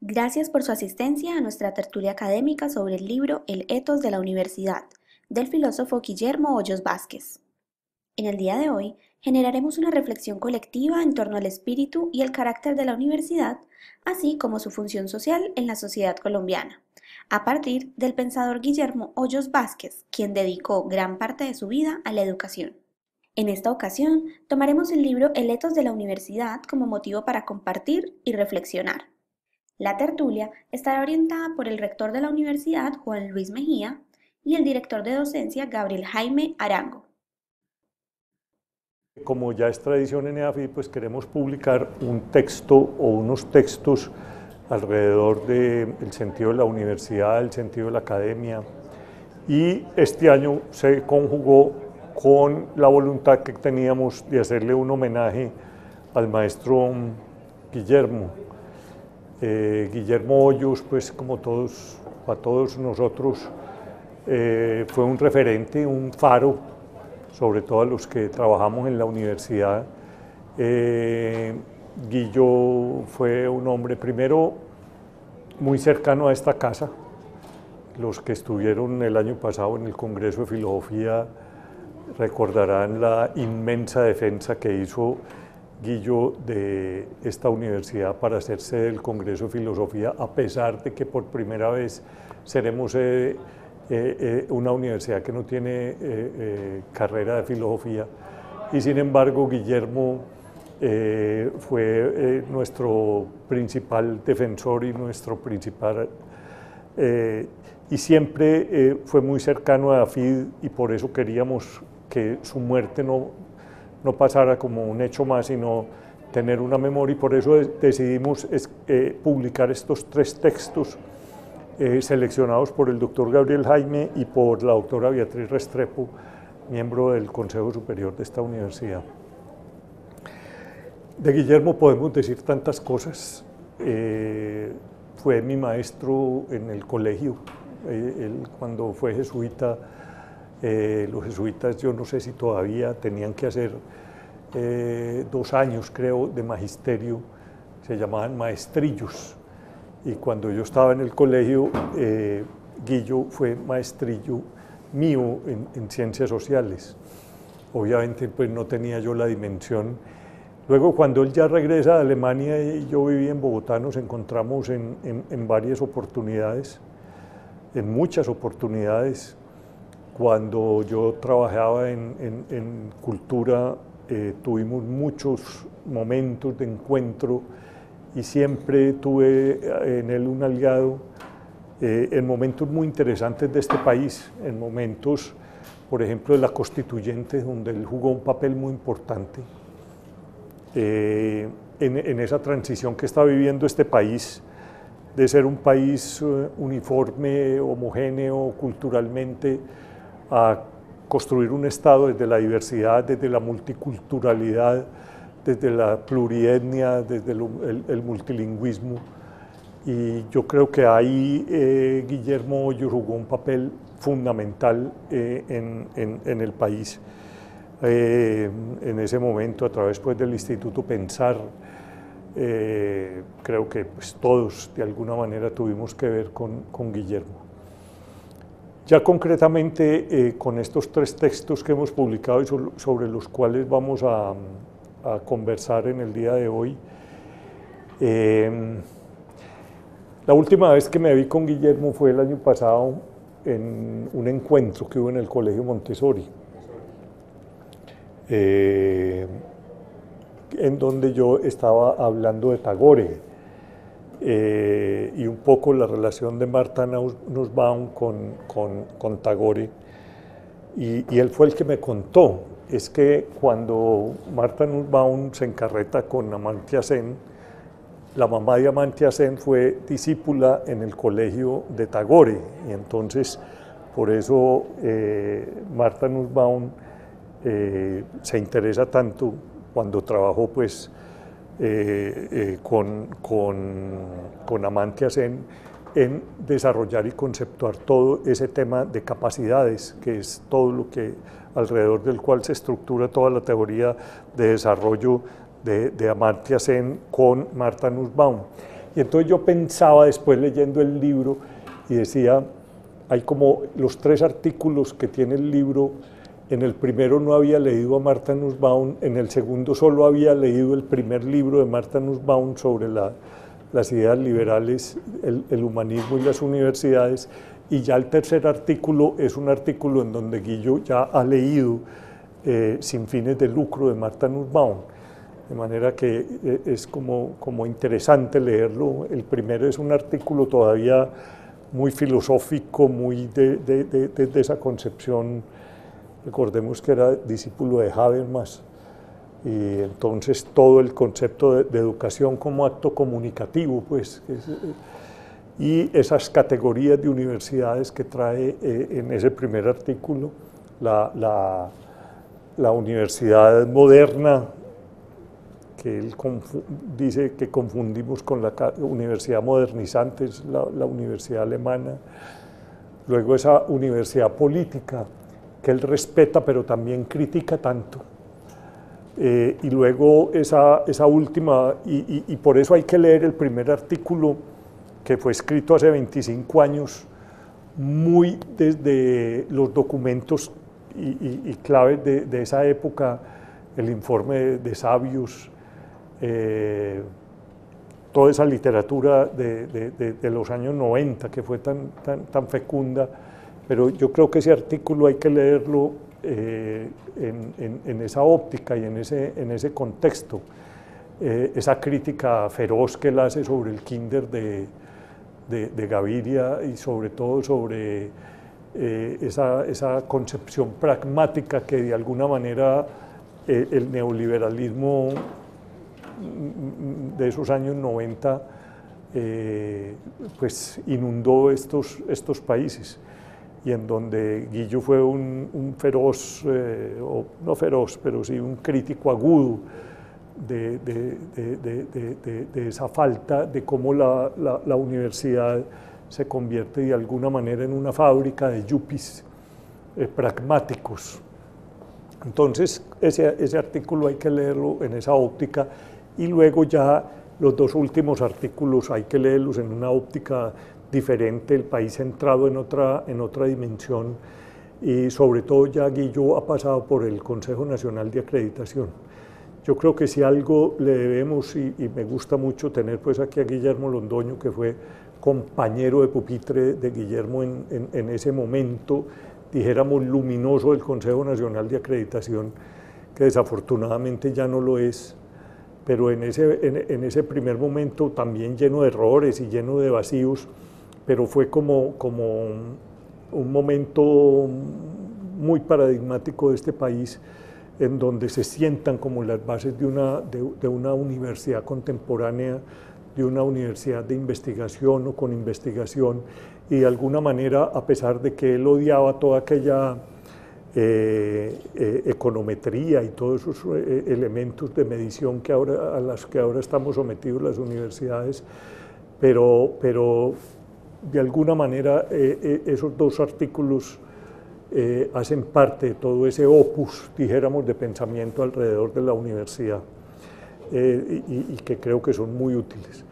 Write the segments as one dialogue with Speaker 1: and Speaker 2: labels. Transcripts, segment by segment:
Speaker 1: Gracias por su asistencia a nuestra tertulia académica sobre el libro El etos de la universidad, del filósofo Guillermo Hoyos Vázquez. En el día de hoy generaremos una reflexión colectiva en torno al espíritu y el carácter de la universidad, así como su función social en la sociedad colombiana a partir del pensador Guillermo Hoyos Vázquez, quien dedicó gran parte de su vida a la educación. En esta ocasión, tomaremos el libro El etos de la universidad como motivo para compartir y reflexionar. La tertulia estará orientada por el rector de la universidad, Juan Luis Mejía, y el director de docencia, Gabriel Jaime Arango.
Speaker 2: Como ya es tradición en EAFI, pues queremos publicar un texto o unos textos alrededor del sentido de la universidad, el sentido de la academia. Y este año se conjugó con la voluntad que teníamos de hacerle un homenaje al maestro Guillermo. Eh, Guillermo Hoyos, pues como todos, a todos nosotros, eh, fue un referente, un faro, sobre todo a los que trabajamos en la universidad. Eh, Guillo fue un hombre primero muy cercano a esta casa. Los que estuvieron el año pasado en el Congreso de Filosofía recordarán la inmensa defensa que hizo Guillo de esta universidad para hacerse del Congreso de Filosofía, a pesar de que por primera vez seremos eh, eh, eh, una universidad que no tiene carrera de filosofía. Y sin embargo, Guillermo eh, fue eh, nuestro principal defensor y nuestro principal... Eh, y siempre fue muy cercano a Afid y por eso queríamos que su muerte no, pasara como un hecho más, sino tener una memoria y por eso decidimos publicar estos tres textos seleccionados por el doctor Gabriel Jaime y por la doctora Beatriz Restrepo, miembro del Consejo Superior de esta universidad. De Guillermo podemos decir tantas cosas. Eh, fue mi maestro en el colegio. Eh, él, cuando fue jesuita, eh, los jesuitas, yo no sé si todavía tenían que hacer dos años, creo, de magisterio. Se llamaban maestrillos. Y cuando yo estaba en el colegio, Guillo fue maestrillo mío en, en ciencias sociales. Obviamente, pues no tenía yo la dimensión Luego, cuando él ya regresa de Alemania y yo viví en Bogotá, nos encontramos en, varias oportunidades, en muchas oportunidades. Cuando yo trabajaba en, cultura, eh, tuvimos muchos momentos de encuentro y siempre tuve eh, en él un aliado eh, en momentos muy interesantes de este país, en momentos, por ejemplo, de la constituyente, donde él jugó un papel muy importante eh, en, esa transición que está viviendo este país de ser un país eh, uniforme, homogéneo culturalmente, a construir un Estado desde la diversidad, desde la multiculturalidad, desde la plurietnia, desde el, multilingüismo. Y yo creo que ahí eh, Guillermo Hoyo jugó un papel fundamental en, el país. Eh, en ese momento, a través pues, del Instituto Pensar, eh, creo que pues, todos de alguna manera tuvimos que ver con, Guillermo. Ya concretamente eh, con estos tres textos que hemos publicado y sobre los cuales vamos a, conversar en el día de hoy, la última vez que me vi con Guillermo fue el año pasado en un encuentro que hubo en el Colegio Montessori. Eh, en donde yo estaba hablando de Tagore eh, y un poco la relación de Marta Nussbaum con, con, con Tagore. Y, él fue el que me contó, es que cuando Marta Nussbaum se encarreta con Amantia Sen, la mamá de Amantia Sen fue discípula en el colegio de Tagore, y entonces por eso eh, Marta Nussbaum eh, se interesa tanto cuando trabajó pues eh, eh, con, con, con en, desarrollar y conceptuar todo ese tema de capacidades, que es todo lo que alrededor del cual se estructura toda la teoría de desarrollo de, de Sen con Marta Nussbaum. Y entonces yo pensaba después leyendo el libro y decía, hay como los tres artículos que tiene el libro en el primero no había leído a Martha Nussbaum, en el segundo solo había leído el primer libro de Martha Nussbaum sobre las ideas liberales, el, humanismo y las universidades, y ya el tercer artículo es un artículo en donde Guillo ya ha leído eh, Sin fines de lucro de Marta Nussbaum. De manera que eh, es como, como interesante leerlo. El primero es un artículo todavía muy filosófico, muy de, de, de esa concepción Recordemos que era discípulo de Habermas y entonces todo el concepto de, educación como acto comunicativo, pues, y esas categorías de universidades que trae eh, en ese primer artículo la, universidad moderna que él dice que confundimos con la universidad modernizante, la universidad alemana, luego esa universidad política, que él respeta pero también critica tanto. Eh, y luego esa, esa última, y, por eso hay que leer el primer artículo que fue escrito hace 25 años, muy desde los documentos y, claves de, esa época, el informe de, de sabios, eh, toda esa literatura de, los años 90 que fue tan, tan fecunda pero yo creo que ese artículo hay que leerlo eh, en, esa óptica y en ese, contexto. Eh, esa crítica feroz que él hace sobre el kinder de, Gaviria y sobre todo sobre eh, esa, concepción pragmática que de alguna manera el neoliberalismo de esos años 90 pues inundó estos países y en donde Guillo fue un, feroz, eh, no feroz, pero sí un crítico agudo de, de, esa falta, de cómo la, la, universidad se convierte de alguna manera en una fábrica de yupis eh, pragmáticos. Entonces, ese, ese artículo hay que leerlo en esa óptica y luego ya los dos últimos artículos hay que leerlos en una óptica diferente, el país ha entrado en otra, en otra dimensión y sobre todo ya Guillo ha pasado por el Consejo Nacional de Acreditación. Yo creo que si algo le debemos, y, me gusta mucho tener pues aquí a Guillermo Londoño, que fue compañero de pupitre de Guillermo en, en, ese momento, dijéramos luminoso del Consejo Nacional de Acreditación, que desafortunadamente ya no lo es, pero en ese, en ese primer momento también lleno de errores y lleno de vacíos, pero fue como, como un, momento muy paradigmático de este país en donde se sientan como las bases de una, de, una universidad contemporánea, de una universidad de investigación o con investigación, y de alguna manera, a pesar de que él odiaba toda aquella eh, eh, econometría y todos esos eh, elementos de medición que ahora, a los que ahora estamos sometidos las universidades, pero, pero de alguna manera eh, eh, esos dos artículos eh, hacen parte de todo ese opus, dijéramos, de pensamiento alrededor de la universidad y, que creo que son muy útiles.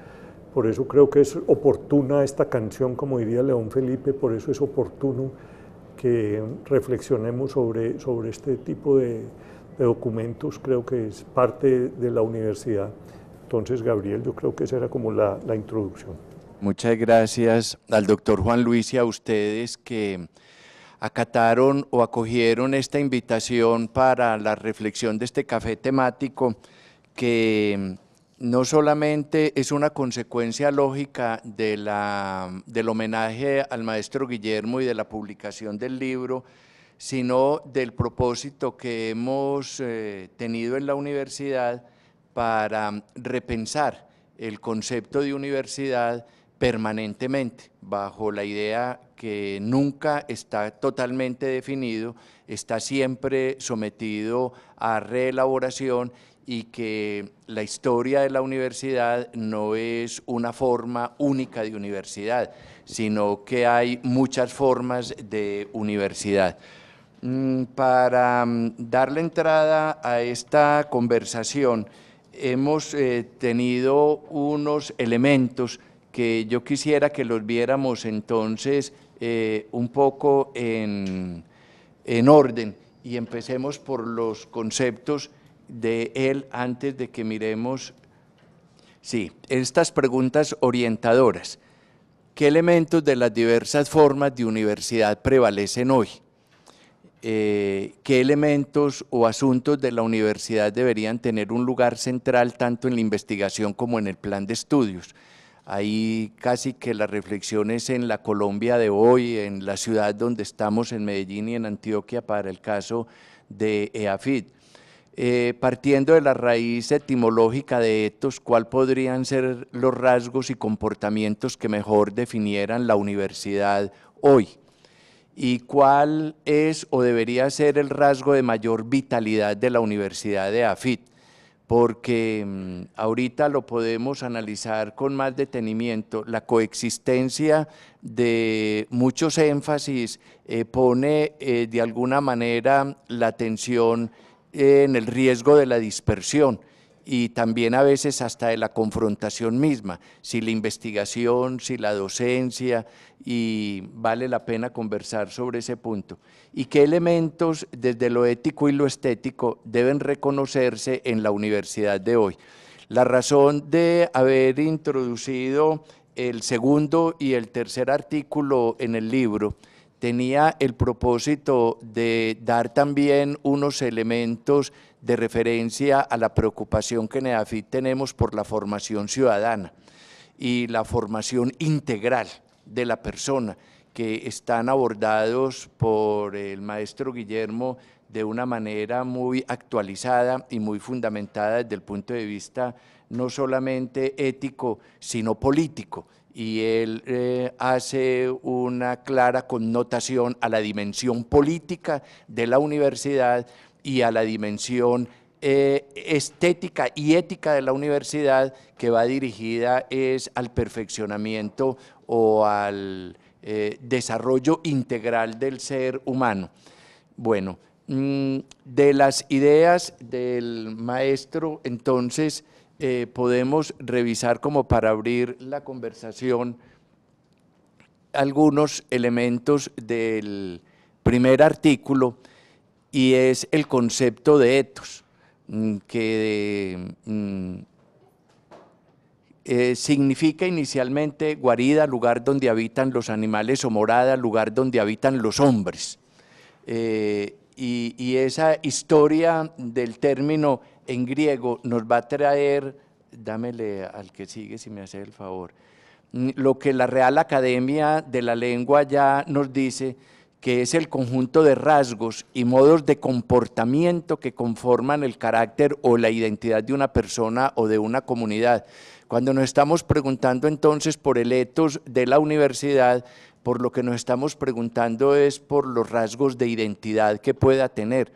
Speaker 2: Por eso creo que es oportuna esta canción, como diría León Felipe, por eso es oportuno que reflexionemos sobre, este tipo de, documentos, creo que es parte de la universidad. Entonces, Gabriel, yo creo que esa era como la
Speaker 3: introducción. Muchas gracias al doctor Juan Luis y a ustedes que acataron o acogieron esta invitación para la reflexión de este café temático que no solamente es una consecuencia lógica de la, del homenaje al maestro Guillermo y de la publicación del libro, sino del propósito que hemos eh, tenido en la universidad para repensar el concepto de universidad permanentemente, bajo la idea que nunca está totalmente definido, está siempre sometido a reelaboración y que la historia de la universidad no es una forma única de universidad, sino que hay muchas formas de universidad. Mm, para mm, darle entrada a esta conversación, hemos eh, tenido unos elementos que yo quisiera que los viéramos entonces eh, un poco en, orden y empecemos por los conceptos de él antes de que miremos, sí, estas preguntas orientadoras. ¿Qué elementos de las diversas formas de universidad prevalecen hoy? Eh, ¿Qué elementos o asuntos de la universidad deberían tener un lugar central tanto en la investigación como en el plan de estudios? Ahí casi que las reflexiones en la Colombia de hoy, en la ciudad donde estamos, en Medellín y en Antioquia, para el caso de EAFID. Eh, partiendo de la raíz etimológica de etos, ¿cuáles podrían ser los rasgos y comportamientos que mejor definieran la universidad hoy? ¿Y cuál es o debería ser el rasgo de mayor vitalidad de la Universidad de EAFID? porque mm, ahorita lo podemos analizar con más detenimiento. La coexistencia de muchos énfasis eh, pone eh, de alguna manera la atención en el riesgo de la dispersión y también a veces hasta de la confrontación misma, si la investigación, si la docencia, y vale la pena conversar sobre ese punto. Y qué elementos desde lo ético y lo estético deben reconocerse en la universidad de hoy. La razón de haber introducido el segundo y el tercer artículo en el libro tenía el propósito de dar también unos elementos de referencia a la preocupación que en tenemos por la formación ciudadana y la formación integral de la persona que están abordados por el maestro Guillermo de una manera muy actualizada y muy fundamentada desde el punto de vista no solamente ético, sino político. Y él eh, hace una clara connotación a la dimensión política de la universidad y a la dimensión eh, estética y ética de la universidad que va dirigida es al perfeccionamiento o al eh, desarrollo integral del ser humano. Bueno, mm, de las ideas del maestro, entonces, eh, podemos revisar como para abrir la conversación algunos elementos del primer artículo, y es el concepto de etos, mm, que mm, eh, significa inicialmente guarida, lugar donde habitan los animales o morada, lugar donde habitan los hombres. Eh, y, y, esa historia del término en griego nos va a traer, dámele al que sigue si me hace el favor, mm, lo que la Real Academia de la Lengua ya nos dice, que es el conjunto de rasgos y modos de comportamiento que conforman el carácter o la identidad de una persona o de una comunidad. Cuando nos estamos preguntando entonces por el etos de la universidad, por lo que nos estamos preguntando es por los rasgos de identidad que pueda tener.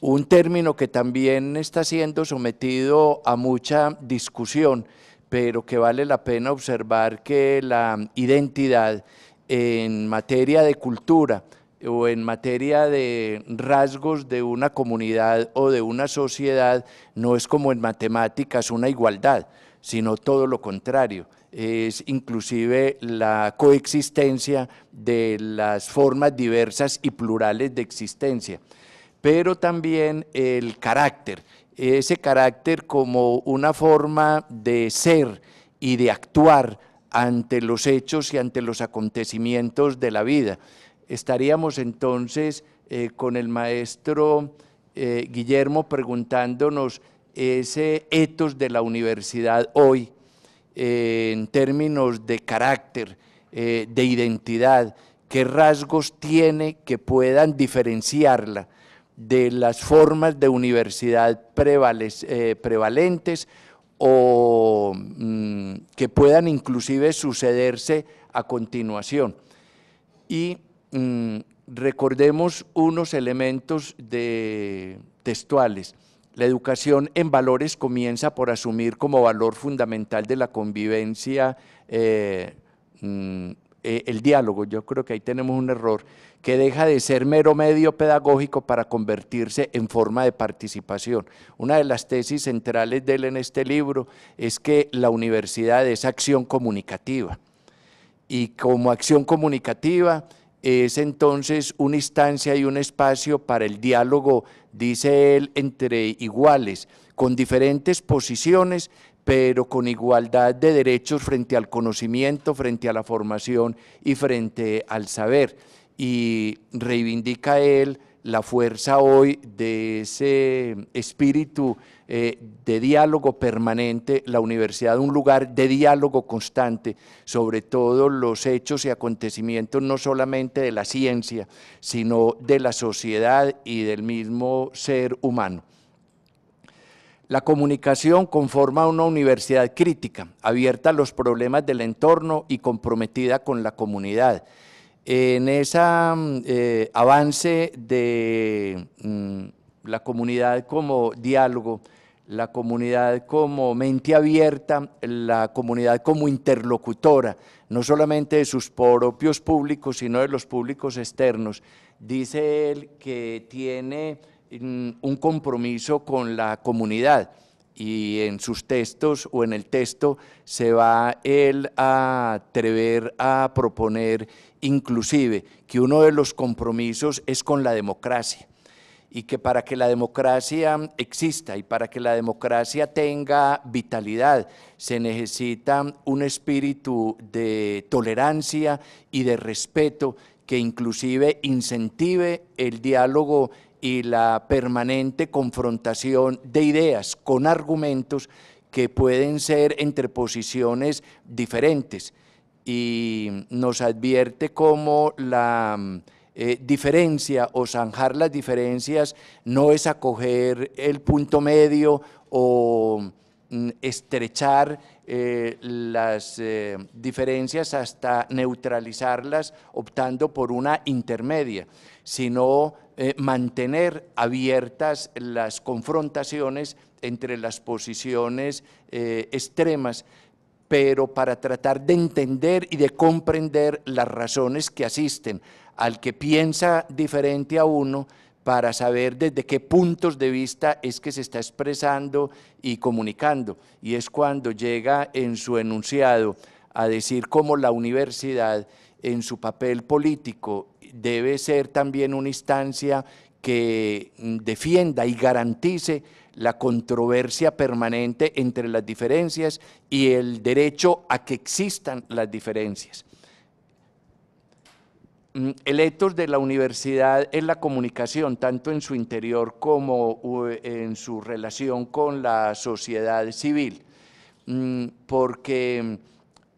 Speaker 3: Un término que también está siendo sometido a mucha discusión, pero que vale la pena observar que la identidad en materia de cultura o en materia de rasgos de una comunidad o de una sociedad no es como en matemáticas una igualdad, sino todo lo contrario. Es inclusive la coexistencia de las formas diversas y plurales de existencia, pero también el carácter, ese carácter como una forma de ser y de actuar ante los hechos y ante los acontecimientos de la vida. Estaríamos entonces eh, con el maestro eh, Guillermo preguntándonos ese etos de la universidad hoy eh, en términos de carácter, de identidad, qué rasgos tiene que puedan diferenciarla de las formas de universidad prevalentes o mm, que puedan inclusive sucederse a continuación. Y Mm, recordemos unos elementos textuales. La educación en valores comienza por asumir como valor fundamental de la convivencia eh, mm, eh, el diálogo, yo creo que ahí tenemos un error, que deja de ser mero medio pedagógico para convertirse en forma de participación. Una de las tesis centrales de él en este libro es que la universidad es acción comunicativa y como acción comunicativa es entonces una instancia y un espacio para el diálogo, dice él, entre iguales, con diferentes posiciones, pero con igualdad de derechos frente al conocimiento, frente a la formación y frente al saber. Y reivindica él la fuerza hoy de ese espíritu eh, de diálogo permanente, la universidad un lugar de diálogo constante sobre todos los hechos y acontecimientos, no solamente de la ciencia, sino de la sociedad y del mismo ser humano. La comunicación conforma una universidad crítica, abierta a los problemas del entorno y comprometida con la comunidad. En ese mm, eh, avance de mm, la comunidad como diálogo, la comunidad como mente abierta, la comunidad como interlocutora, no solamente de sus propios públicos, sino de los públicos externos. Dice él que tiene mm, un compromiso con la comunidad y en sus textos o en el texto se va él a atrever a proponer inclusive que uno de los compromisos es con la democracia y que para que la democracia exista y para que la democracia tenga vitalidad se necesita un espíritu de tolerancia y de respeto que inclusive incentive el diálogo y la permanente confrontación de ideas con argumentos que pueden ser entre posiciones diferentes. Y nos advierte cómo la eh, diferencia o zanjar las diferencias no es acoger el punto medio o mm, estrechar eh, las eh, diferencias hasta neutralizarlas optando por una intermedia, sino mantener abiertas las confrontaciones entre las posiciones extremas pero para tratar de entender y de comprender las razones que asisten al que piensa diferente a uno para saber desde qué puntos de vista es que se está expresando y comunicando. Y es cuando llega en su enunciado a decir cómo la universidad en su papel político debe ser también una instancia que defienda y garantice la controversia permanente entre las diferencias y el derecho a que existan las diferencias. Mm, electos de la universidad es la comunicación, tanto en su interior como en su relación con la sociedad civil, mm, porque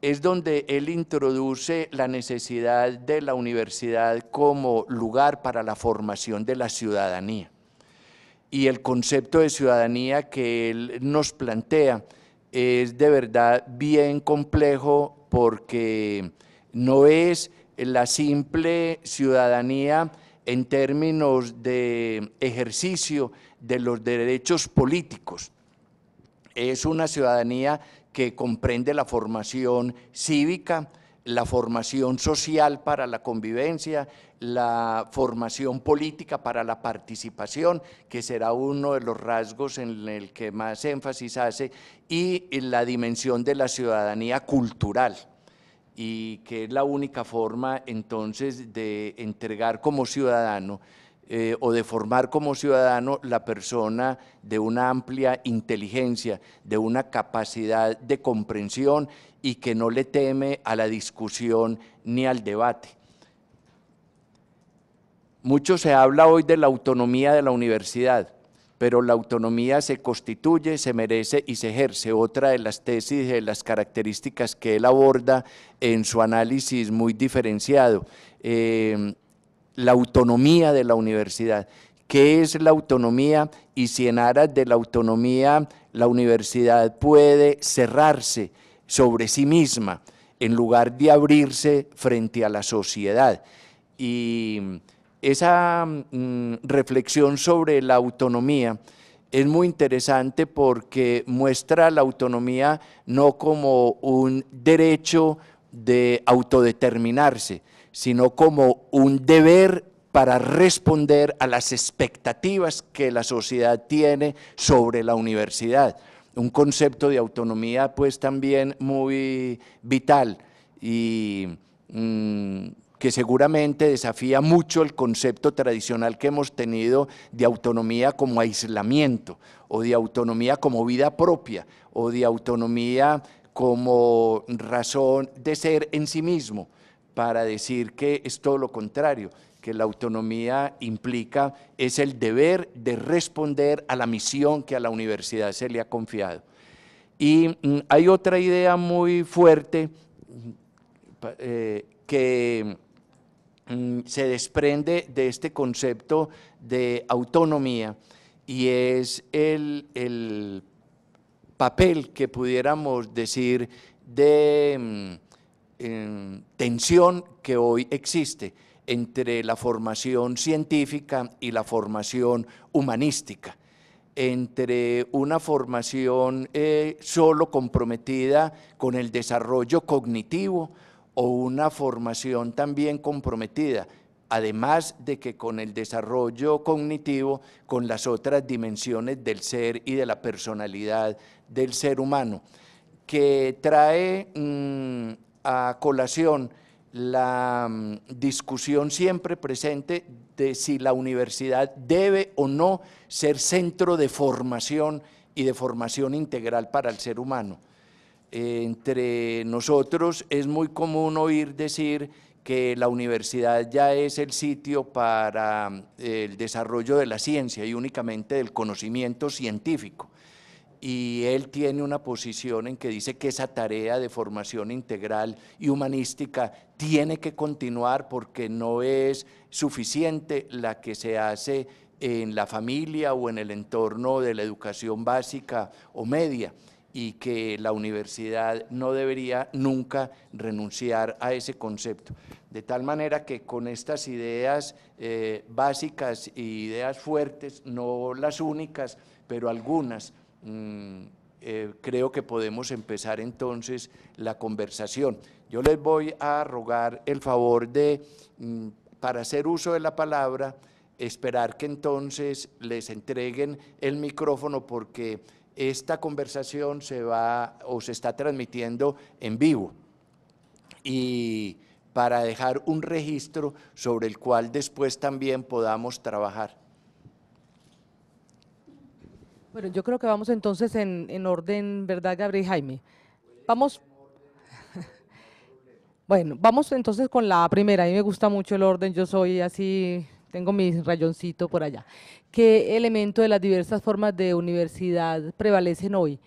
Speaker 3: es donde él introduce la necesidad de la universidad como lugar para la formación de la ciudadanía. Y el concepto de ciudadanía que él nos plantea es de verdad bien complejo porque no es la simple ciudadanía en términos de ejercicio de los derechos políticos. Es una ciudadanía que comprende la formación cívica, la formación social para la convivencia, la formación política para la participación, que será uno de los rasgos en el que más énfasis hace, y la dimensión de la ciudadanía cultural y que es la única forma entonces de entregar como ciudadano eh, o de formar como ciudadano la persona de una amplia inteligencia, de una capacidad de comprensión y que no le teme a la discusión ni al debate. Mucho se habla hoy de la autonomía de la universidad pero la autonomía se constituye, se merece y se ejerce. Otra de las tesis, de las características que él aborda en su análisis muy diferenciado, eh, la autonomía de la universidad. ¿Qué es la autonomía? Y si en aras de la autonomía la universidad puede cerrarse sobre sí misma en lugar de abrirse frente a la sociedad. Y esa mm, reflexión sobre la autonomía es muy interesante porque muestra la autonomía no como un derecho de autodeterminarse, sino como un deber para responder a las expectativas que la sociedad tiene sobre la universidad. Un concepto de autonomía pues también muy vital y mm, que seguramente desafía mucho el concepto tradicional que hemos tenido de autonomía como aislamiento, o de autonomía como vida propia, o de autonomía como razón de ser en sí mismo, para decir que es todo lo contrario, que la autonomía implica es el deber de responder a la misión que a la universidad se le ha confiado. Y mm, hay otra idea muy fuerte mm, eh, que Mm, se desprende de este concepto de autonomía y es el, papel que pudiéramos decir de mm, em, tensión que hoy existe entre la formación científica y la formación humanística, entre una formación eh, solo comprometida con el desarrollo cognitivo, o una formación también comprometida, además de que con el desarrollo cognitivo, con las otras dimensiones del ser y de la personalidad del ser humano, que trae mm, a colación la mm, discusión siempre presente de si la universidad debe o no ser centro de formación y de formación integral para el ser humano entre nosotros es muy común oír decir que la universidad ya es el sitio para eh, el desarrollo de la ciencia y únicamente del conocimiento científico. Y él tiene una posición en que dice que esa tarea de formación integral y humanística tiene que continuar porque no es suficiente la que se hace en la familia o en el entorno de la educación básica o media y que la universidad no debería nunca renunciar a ese concepto. De tal manera que con estas ideas eh, básicas y ideas fuertes, no las únicas, pero algunas, mm, eh, creo que podemos empezar entonces la conversación. Yo les voy a rogar el favor de, mm, para hacer uso de la palabra, esperar que entonces les entreguen el micrófono porque esta conversación se va o se está transmitiendo en vivo y para dejar un registro sobre el cual después también podamos trabajar.
Speaker 4: Bueno, yo creo que vamos entonces en, orden, ¿verdad, Gabriel Jaime? Vamos, bueno, vamos entonces con la primera. A mí me gusta mucho el orden, yo soy así tengo mi rayoncito por allá. ¿Qué elemento de las diversas formas de universidad prevalecen hoy?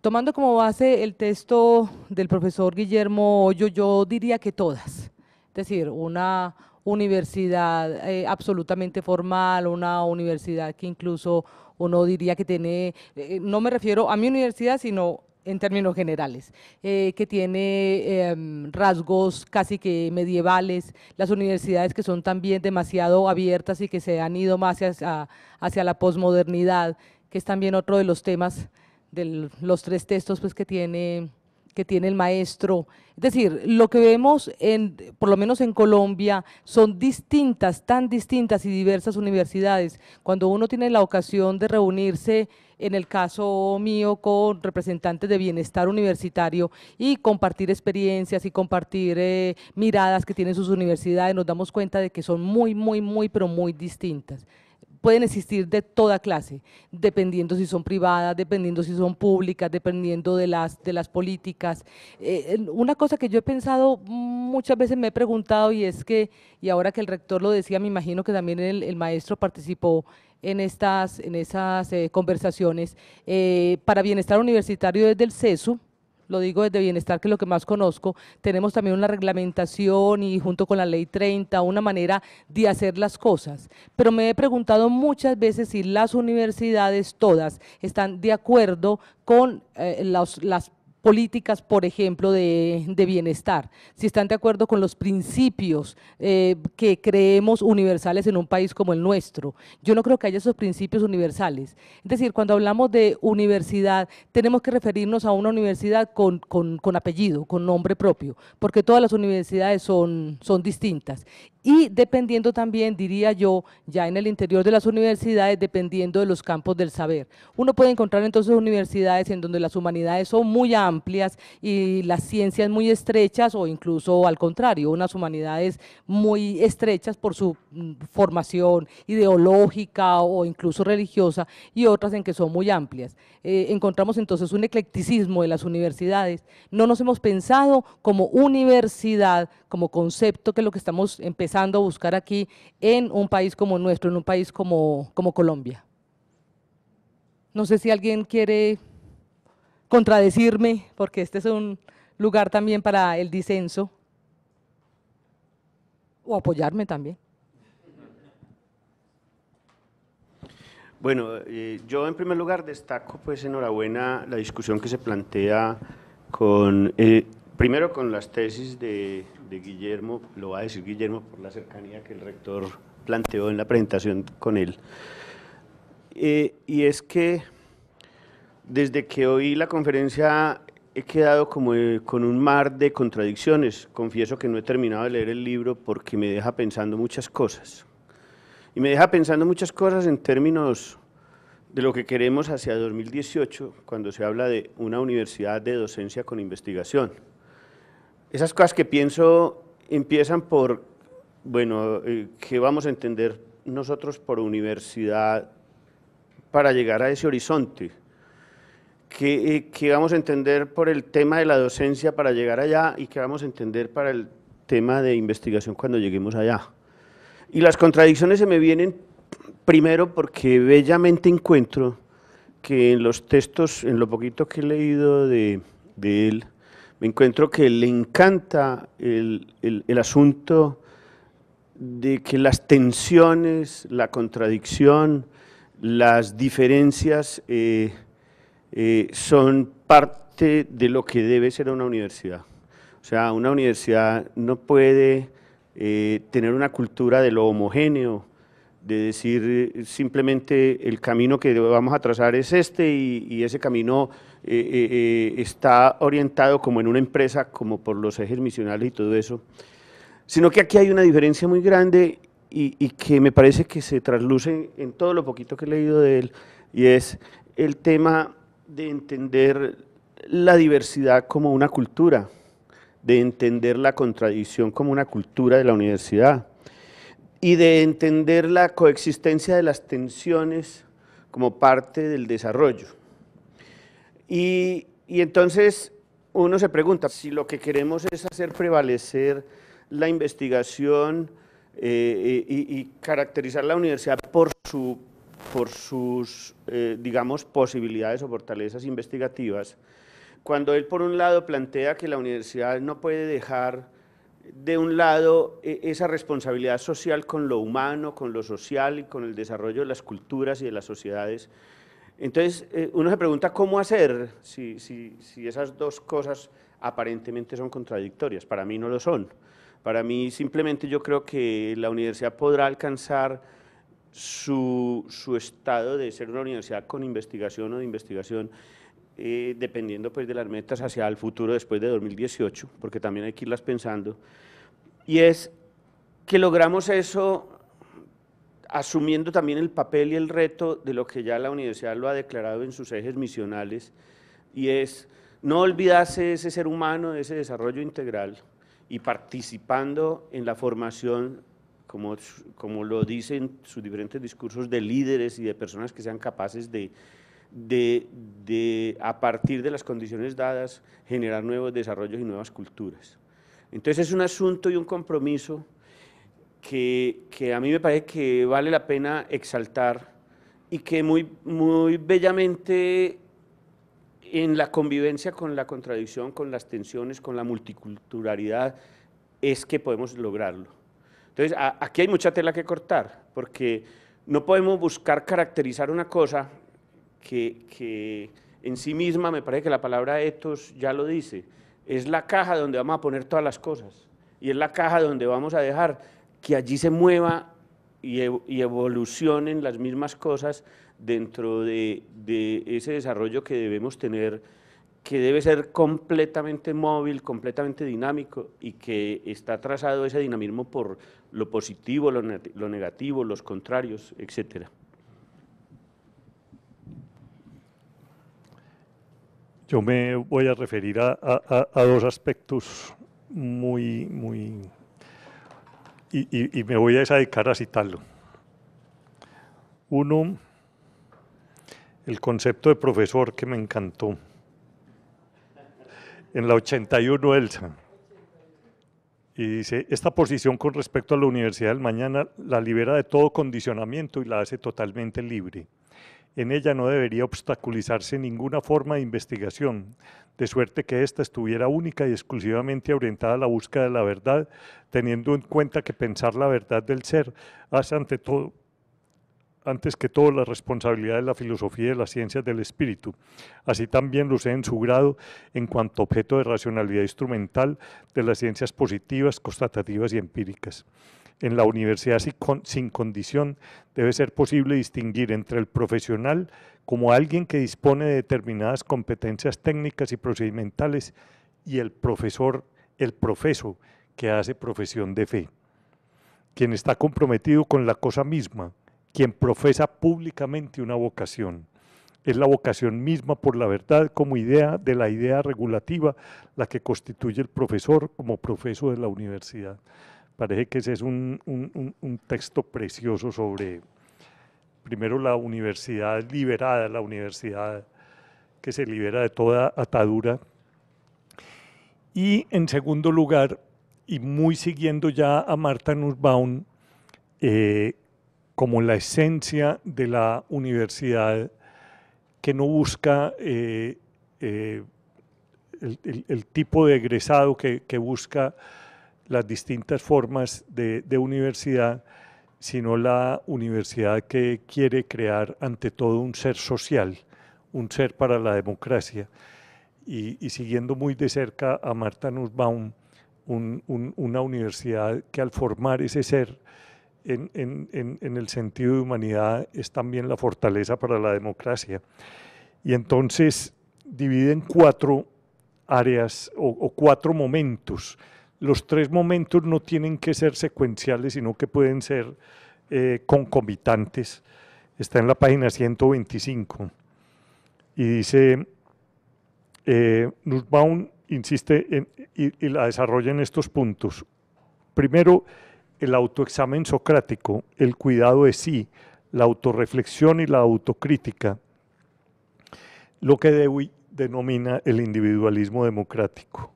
Speaker 4: Tomando como base el texto del profesor Guillermo Hoyo, yo diría que todas. Es decir, una universidad eh, absolutamente formal, una universidad que incluso uno diría que tiene, eh, no me refiero a mi universidad, sino en términos generales, eh, que tiene em, rasgos casi que medievales, las universidades que son también demasiado abiertas y que se han ido más hacia, hacia la posmodernidad, que es también otro de los temas de los tres textos pues, que tiene que tiene el maestro. Es decir, lo que vemos, en, por lo menos en Colombia, son distintas, tan distintas y diversas universidades. Cuando uno tiene la ocasión de reunirse, en el caso mío, con representantes de bienestar universitario y compartir experiencias y compartir eh, miradas que tienen sus universidades, nos damos cuenta de que son muy, muy, muy, pero muy distintas pueden existir de toda clase, dependiendo si son privadas, dependiendo si son públicas, dependiendo de las, de las políticas. Eh, una cosa que yo he pensado muchas veces, me he preguntado y es que, y ahora que el rector lo decía, me imagino que también el, maestro participó en estas en esas eh, conversaciones, eh, para bienestar universitario desde el CESU, lo digo desde bienestar, que es lo que más conozco, tenemos también una reglamentación y junto con la ley 30, una manera de hacer las cosas. Pero me he preguntado muchas veces si las universidades todas están de acuerdo con eh, las políticas, por ejemplo, de, bienestar, si están de acuerdo con los principios eh, que creemos universales en un país como el nuestro. Yo no creo que haya esos principios universales. Es decir, cuando hablamos de universidad, tenemos que referirnos a una universidad con, apellido, con nombre propio, porque todas las universidades son distintas y dependiendo también, diría yo, ya en el interior de las universidades, dependiendo de los campos del saber. Uno puede encontrar entonces universidades en donde las humanidades son muy amplias y las ciencias muy estrechas o incluso al contrario, unas humanidades muy estrechas por su mm, formación ideológica o incluso religiosa y otras en que son muy amplias. Eh, encontramos entonces un eclecticismo de las universidades. No nos hemos pensado como universidad, como concepto que es lo que estamos empezando buscar aquí en un país como nuestro, en un país como, Colombia? No sé si alguien quiere contradecirme, porque este es un lugar también para el disenso, o apoyarme también.
Speaker 5: Bueno, eh, yo en primer lugar destaco, pues enhorabuena la discusión que se plantea con, eh, primero con las tesis de de Guillermo, lo va a decir Guillermo por la cercanía que el rector planteó en la presentación con él. Eh, y es que desde que oí la conferencia he quedado como eh, con un mar de contradicciones. Confieso que no he terminado de leer el libro porque me deja pensando muchas cosas. Y me deja pensando muchas cosas en términos de lo que queremos hacia 2018, cuando se habla de una universidad de docencia con investigación. Esas cosas que pienso empiezan por, bueno, eh, ¿qué vamos a entender nosotros por universidad para llegar a ese horizonte? Eh, ¿Qué, vamos a entender por el tema de la docencia para llegar allá y qué vamos a entender para el tema de investigación cuando lleguemos allá? Y las contradicciones se me vienen primero porque bellamente encuentro que en los textos, en lo poquito que he leído de, de él, me encuentro que le encanta el, asunto de que las tensiones, la contradicción, las diferencias eh, eh, son parte de lo que debe ser una universidad. O sea, una universidad no puede eh, tener una cultura de lo homogéneo, de decir eh, simplemente el camino que vamos a trazar es este y, ese camino eh, eh, está orientado como en una empresa, como por los ejes misionales y todo eso, sino que aquí hay una diferencia muy grande y, y que me parece que se trasluce en todo lo poquito que he leído de él, y es el tema de entender la diversidad como una cultura, de entender la contradicción como una cultura de la universidad, y de entender la coexistencia de las tensiones como parte del desarrollo. Y, entonces uno se pregunta si lo que queremos es hacer prevalecer la investigación eh, eh, y, caracterizar la universidad por, su, por sus, eh, digamos, posibilidades o fortalezas investigativas, cuando él por un lado plantea que la universidad no puede dejar de un lado, e, esa responsabilidad social con lo humano, con lo social y con el desarrollo de las culturas y de las sociedades. Entonces, eh, uno se pregunta cómo hacer si, esas dos cosas aparentemente son contradictorias. Para mí no lo son. Para mí simplemente yo creo que la universidad podrá alcanzar su, su estado de ser una universidad con investigación o de investigación eh, dependiendo pues, de las metas hacia el futuro después de 2018, porque también hay que irlas pensando, y es que logramos eso asumiendo también el papel y el reto de lo que ya la universidad lo ha declarado en sus ejes misionales, y es no olvidarse ese ser humano, ese desarrollo integral, y participando en la formación, como, como lo dicen sus diferentes discursos, de líderes y de personas que sean capaces de de, a partir de las condiciones dadas, generar nuevos desarrollos y nuevas culturas. Entonces es un asunto y un compromiso que, a mí me parece que vale la pena exaltar y que muy, muy bellamente en la convivencia con la contradicción, con las tensiones, con la multiculturalidad, es que podemos lograrlo. Entonces, aquí hay mucha tela que cortar, porque no podemos buscar caracterizar una cosa que, en sí misma, me parece que la palabra etos ya lo dice, es la caja donde vamos a poner todas las cosas y es la caja donde vamos a dejar que allí se mueva y, evolucionen las mismas cosas dentro de, ese desarrollo que debemos tener, que debe ser completamente móvil, completamente dinámico y que está trazado ese dinamismo por lo positivo, lo, lo negativo, los contrarios, etcétera.
Speaker 2: Yo me voy a referir a, dos aspectos muy, muy... Y, me voy a dedicar a citarlo. Uno, el concepto de profesor que me encantó. En la 81, Elsa. Y dice, esta posición con respecto a la universidad del mañana la libera de todo condicionamiento y la hace totalmente libre. En ella no debería obstaculizarse ninguna forma de investigación, de suerte que ésta estuviera única y exclusivamente orientada a la búsqueda de la verdad, teniendo en cuenta que pensar la verdad del ser hace ante todo antes que todo la responsabilidad de la filosofía y de las ciencias del espíritu. Así también lo sé en su grado en cuanto objeto de racionalidad instrumental de las ciencias positivas, constatativas y empíricas. En la universidad sin condición debe ser posible distinguir entre el profesional como alguien que dispone de determinadas competencias técnicas y procedimentales y el profesor, el profeso, que hace profesión de fe. Quien está comprometido con la cosa misma, quien profesa públicamente una vocación. Es la vocación misma por la verdad como idea de la idea regulativa la que constituye el profesor como profeso de la universidad. Parece que ese es un, texto precioso sobre, primero, la universidad liberada, la universidad que se libera de toda atadura. Y en segundo lugar, y muy siguiendo ya a Marta Nussbaum, eh, como la esencia de la universidad que no busca eh, eh, el, tipo de egresado que busca las distintas formas de, universidad, sino la universidad que quiere crear ante todo un ser social, un ser para la democracia. Y, siguiendo muy de cerca a Marta Nussbaum, una universidad que al formar ese ser en, el sentido de humanidad es también la fortaleza para la democracia. Y entonces divide en cuatro áreas o cuatro momentos los tres momentos no tienen que ser secuenciales, sino que pueden ser eh, concomitantes. Está en la página 125 y dice, eh, Nussbaum insiste en, y, y la desarrolla en estos puntos. Primero, el autoexamen socrático, el cuidado de sí, la autorreflexión y la autocrítica, lo que Dewey denomina el individualismo democrático.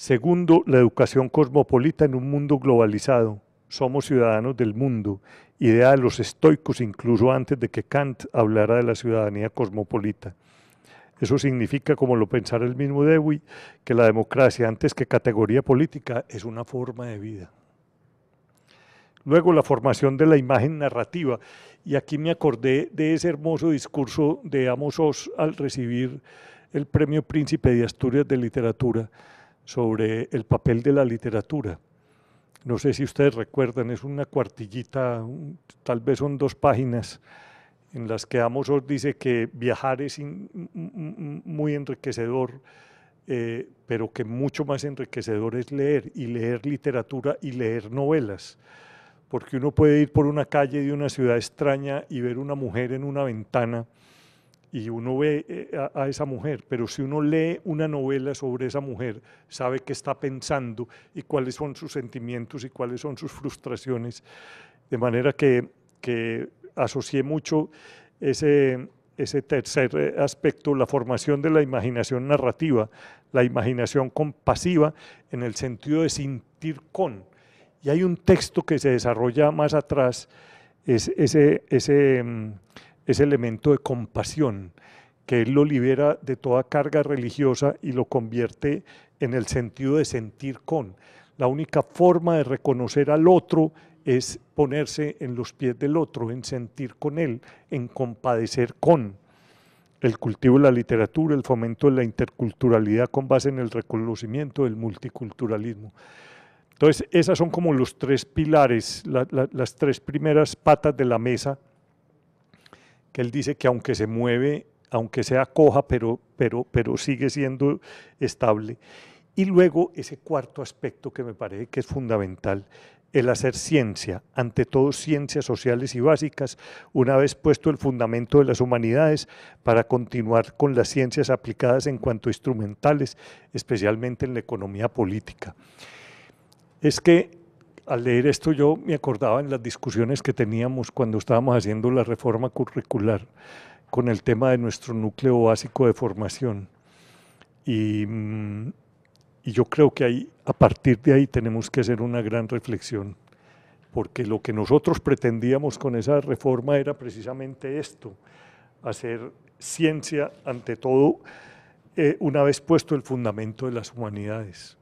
Speaker 2: Segundo, la educación cosmopolita en un mundo globalizado. Somos ciudadanos del mundo, idea de los estoicos incluso antes de que Kant hablara de la ciudadanía cosmopolita. Eso significa, como lo pensara el mismo Dewey, que la democracia, antes que categoría política, es una forma de vida. Luego, la formación de la imagen narrativa. Y aquí me acordé de ese hermoso discurso de Amos Oz al recibir el Premio Príncipe de Asturias de Literatura, sobre el papel de la literatura. No sé si ustedes recuerdan, es una cuartillita, tal vez son dos páginas, en las que Amos dice que viajar es muy enriquecedor, eh, pero que mucho más enriquecedor es leer, y leer literatura y leer novelas porque uno puede ir por una calle de una ciudad extraña y ver una mujer en una ventana y uno ve eh, a, esa mujer, pero si uno lee una novela sobre esa mujer, sabe qué está pensando y cuáles son sus sentimientos y cuáles son sus frustraciones. De manera que, que asocié mucho ese, ese tercer eh, aspecto, la formación de la imaginación narrativa, la imaginación compasiva en el sentido de sentir con. Y hay un texto que se desarrolla más atrás, es ese, ese mm, ese elemento de compasión que él lo libera de toda carga religiosa y lo convierte en el sentido de sentir con. La única forma de reconocer al otro es ponerse en los pies del otro, en sentir con él, en compadecer con. El cultivo de la literatura, el fomento de la interculturalidad con base en el reconocimiento del multiculturalismo. Entonces, esas son como los tres pilares, las tres primeras patas de la mesa él dice que aunque se mueve, aunque sea coja, pero, pero, pero sigue siendo estable. Y luego ese cuarto aspecto que me parece que es fundamental, el hacer ciencia, ante todo ciencias sociales y básicas, una vez puesto el fundamento de las humanidades, para continuar con las ciencias aplicadas en cuanto a instrumentales, especialmente en la economía política. Es que al leer esto yo me acordaba en las discusiones que teníamos cuando estábamos haciendo la reforma curricular con el tema de nuestro núcleo básico de formación. Mm, y, yo creo que ahí, a partir de ahí tenemos que hacer una gran reflexión, porque lo que nosotros pretendíamos con esa reforma era precisamente esto, hacer ciencia ante todo, eh, una vez puesto el fundamento de las humanidades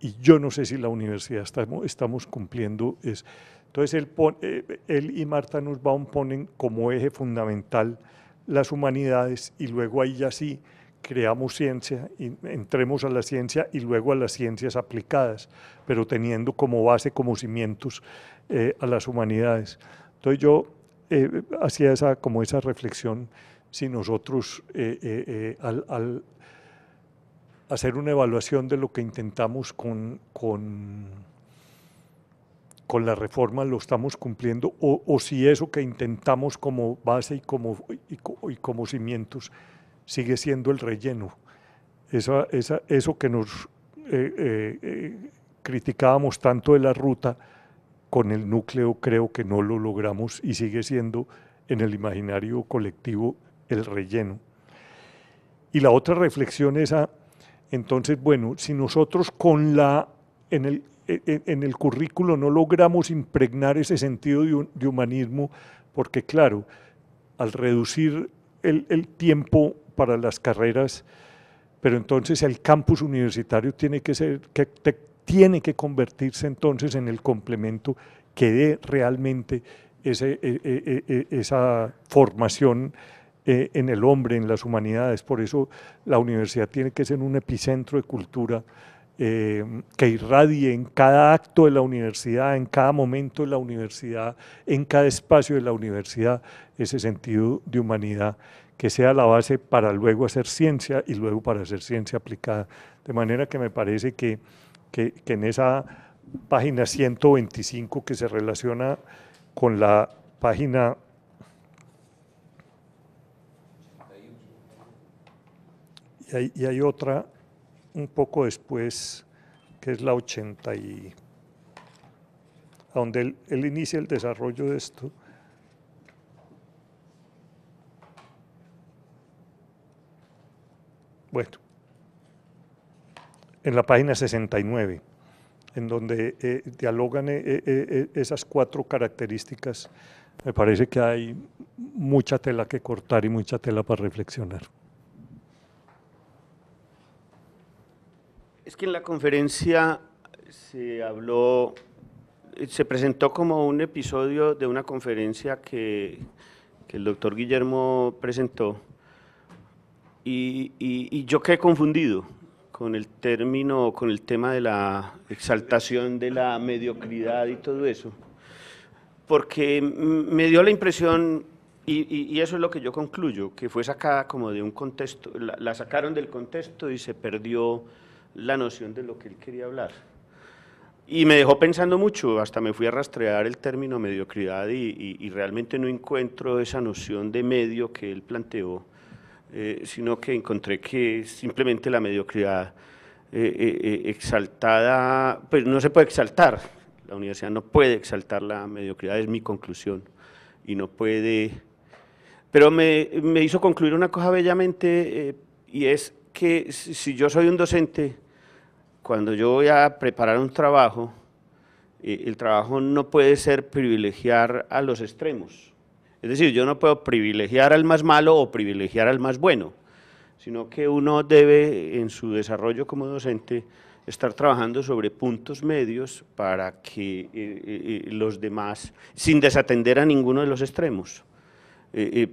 Speaker 2: y yo no sé si la universidad estamos, cumpliendo es Entonces él, eh, y Marta Nussbaum ponen como eje fundamental las humanidades y luego ahí ya sí creamos ciencia, y entremos a la ciencia y luego a las ciencias aplicadas, pero teniendo como base, como cimientos eh, a las humanidades. Entonces yo eh, hacía esa, como esa reflexión, si nosotros al hacer una evaluación de lo que intentamos con, con, con la reforma, lo estamos cumpliendo, o, si eso que intentamos como base y como, y, como cimientos sigue siendo el relleno. eso eso que nos eh, eh, eh, criticábamos tanto de la ruta, con el núcleo creo que no lo logramos y sigue siendo en el imaginario colectivo el relleno. Y la otra reflexión es a, entonces, bueno, si nosotros con la, en el, e, e, en el currículo no logramos impregnar ese sentido de, humanismo, porque claro, al reducir el, tiempo para las carreras, pero entonces el campus universitario tiene que, ser, que tiene que convertirse entonces en el complemento que dé realmente ese, e, esa formación eh, en el hombre, en las humanidades. Por eso la universidad tiene que ser un epicentro de cultura eh, que irradie en cada acto de la universidad, en cada momento de la universidad, en cada espacio de la universidad, ese sentido de humanidad que sea la base para luego hacer ciencia y luego para hacer ciencia aplicada. De manera que me parece que, que en esa página 125 que se relaciona con la página y hay, otra un poco después, que es la 80 y a donde él, inicia el desarrollo de esto. Bueno, en la página 69, en donde eh, dialogan eh, eh, esas cuatro características, me parece que hay mucha tela que cortar y mucha tela para reflexionar.
Speaker 5: Es que en la conferencia se habló, se presentó como un episodio de una conferencia que, el doctor Guillermo presentó y, yo quedé confundido con el término, con el tema de la exaltación de la mediocridad y todo eso, porque me dio la impresión, y, eso es lo que yo concluyo, que fue sacada como de un contexto, la sacaron del contexto y se perdió la noción de lo que él quería hablar. Y me dejó pensando mucho, hasta me fui a rastrear el término mediocridad y, realmente no encuentro esa noción de medio que él planteó, eh, sino que encontré que simplemente la mediocridad eh, eh, exaltada, pues no se puede exaltar, la universidad no puede exaltar la mediocridad, es mi conclusión, y no puede... Pero me, me hizo concluir una cosa bellamente y es que si yo soy un docente, cuando yo voy a preparar un trabajo, eh, el trabajo no puede ser privilegiar a los extremos. Es decir, yo no puedo privilegiar al más malo o privilegiar al más bueno, sino que uno debe, en su desarrollo como docente, estar trabajando sobre puntos medios para que eh, eh, los demás, sin desatender a ninguno de los extremos.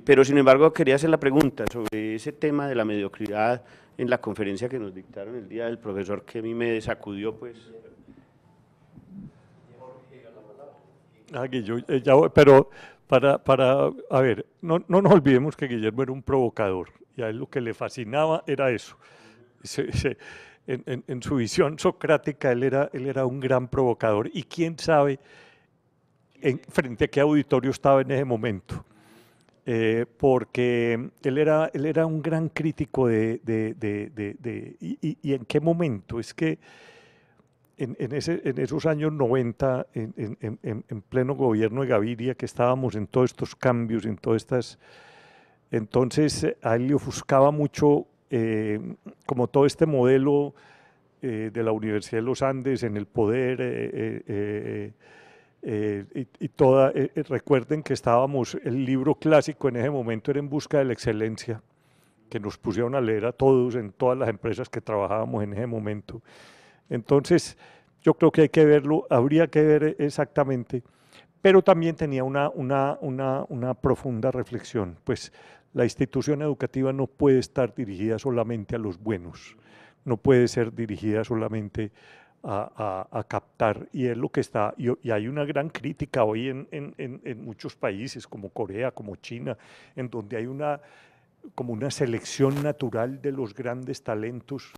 Speaker 5: pero sin embargo quería hacer la pregunta sobre ese tema de la mediocridad en la conferencia que nos dictaron el día del profesor que a mí me sacudió, pues.
Speaker 2: Ah, eh, pero para, para, a ver, no, no, nos olvidemos que Guillermo era un provocador y a él lo que le fascinaba era eso. en, su visión socrática él era, él era un gran provocador y quién sabe en, frente a qué auditorio estaba en ese momento. Eh, porque él era, él era un gran crítico de... y, en qué momento? Es que en, esos años 90, en, pleno gobierno de Gaviria, que estábamos en todos estos cambios, en todas estas... Entonces, a él le ofuscaba mucho eh, como todo este modelo eh, de la Universidad de los Andes en el poder eh, y, toda, eh, eh, recuerden que estábamos, el libro clásico en ese momento era En Busca de la Excelencia, que nos pusieron a leer a todos en todas las empresas que trabajábamos en ese momento. Entonces, yo creo que hay que verlo, habría que ver exactamente, pero también tenía una, una, una profunda reflexión, pues la institución educativa no puede estar dirigida solamente a los buenos, no puede ser dirigida solamente a a, captar y es lo que está, y, hay una gran crítica hoy en, muchos países como Corea, como China, en donde hay una como una selección natural de los grandes talentos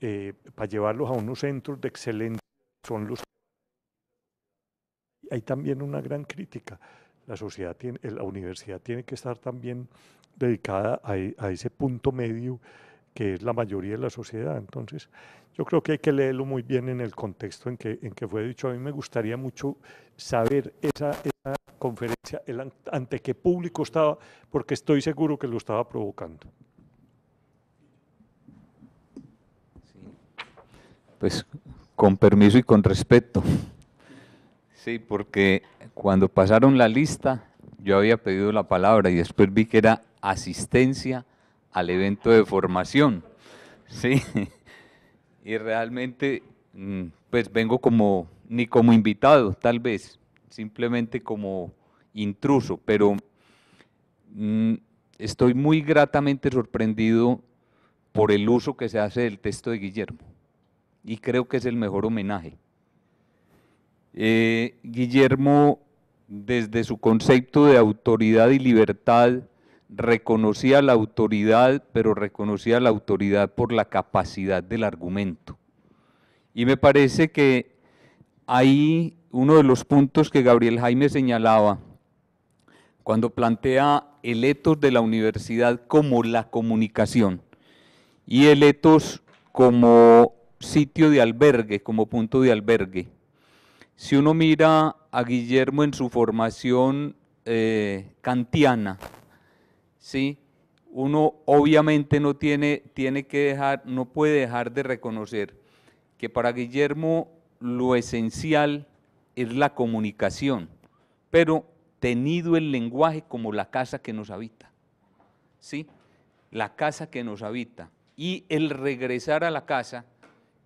Speaker 2: eh, para llevarlos a unos centros de excelencia. Son los hay también una gran crítica. La sociedad tiene, la universidad tiene que estar también dedicada a e, ese punto medio que es la mayoría de la sociedad. Entonces, yo creo que hay que leerlo muy bien en el contexto en que, en que fue dicho. A mí me gustaría mucho saber esa, conferencia, ante qué público estaba, porque estoy seguro que lo estaba provocando.
Speaker 6: Pues con permiso y con respeto. Sí, porque cuando pasaron la lista, yo había pedido la palabra y después vi que era asistencia al evento de formación. Sí. Y realmente, mm, pues vengo como, ni como invitado, tal vez, simplemente como intruso, pero mm, estoy muy gratamente sorprendido por el uso que se hace del texto de Guillermo. Y creo que es el mejor homenaje. Eh, Guillermo, desde su concepto de autoridad y libertad, reconocía la autoridad, pero reconocía la autoridad por la capacidad del argumento. Y me parece que ahí uno de los puntos que Gabriel Jaime señalaba, cuando plantea el etos de la universidad como la comunicación y el etos como sitio de albergue, como punto de albergue. Si uno mira a Guillermo en su formación eh, kantiana, ¿sí? uno obviamente no tiene, que dejar, no puede dejar de reconocer que para Guillermo lo esencial es la comunicación, pero tenido el lenguaje como la casa que nos habita, ¿sí? La casa que nos habita. Y el regresar a la casa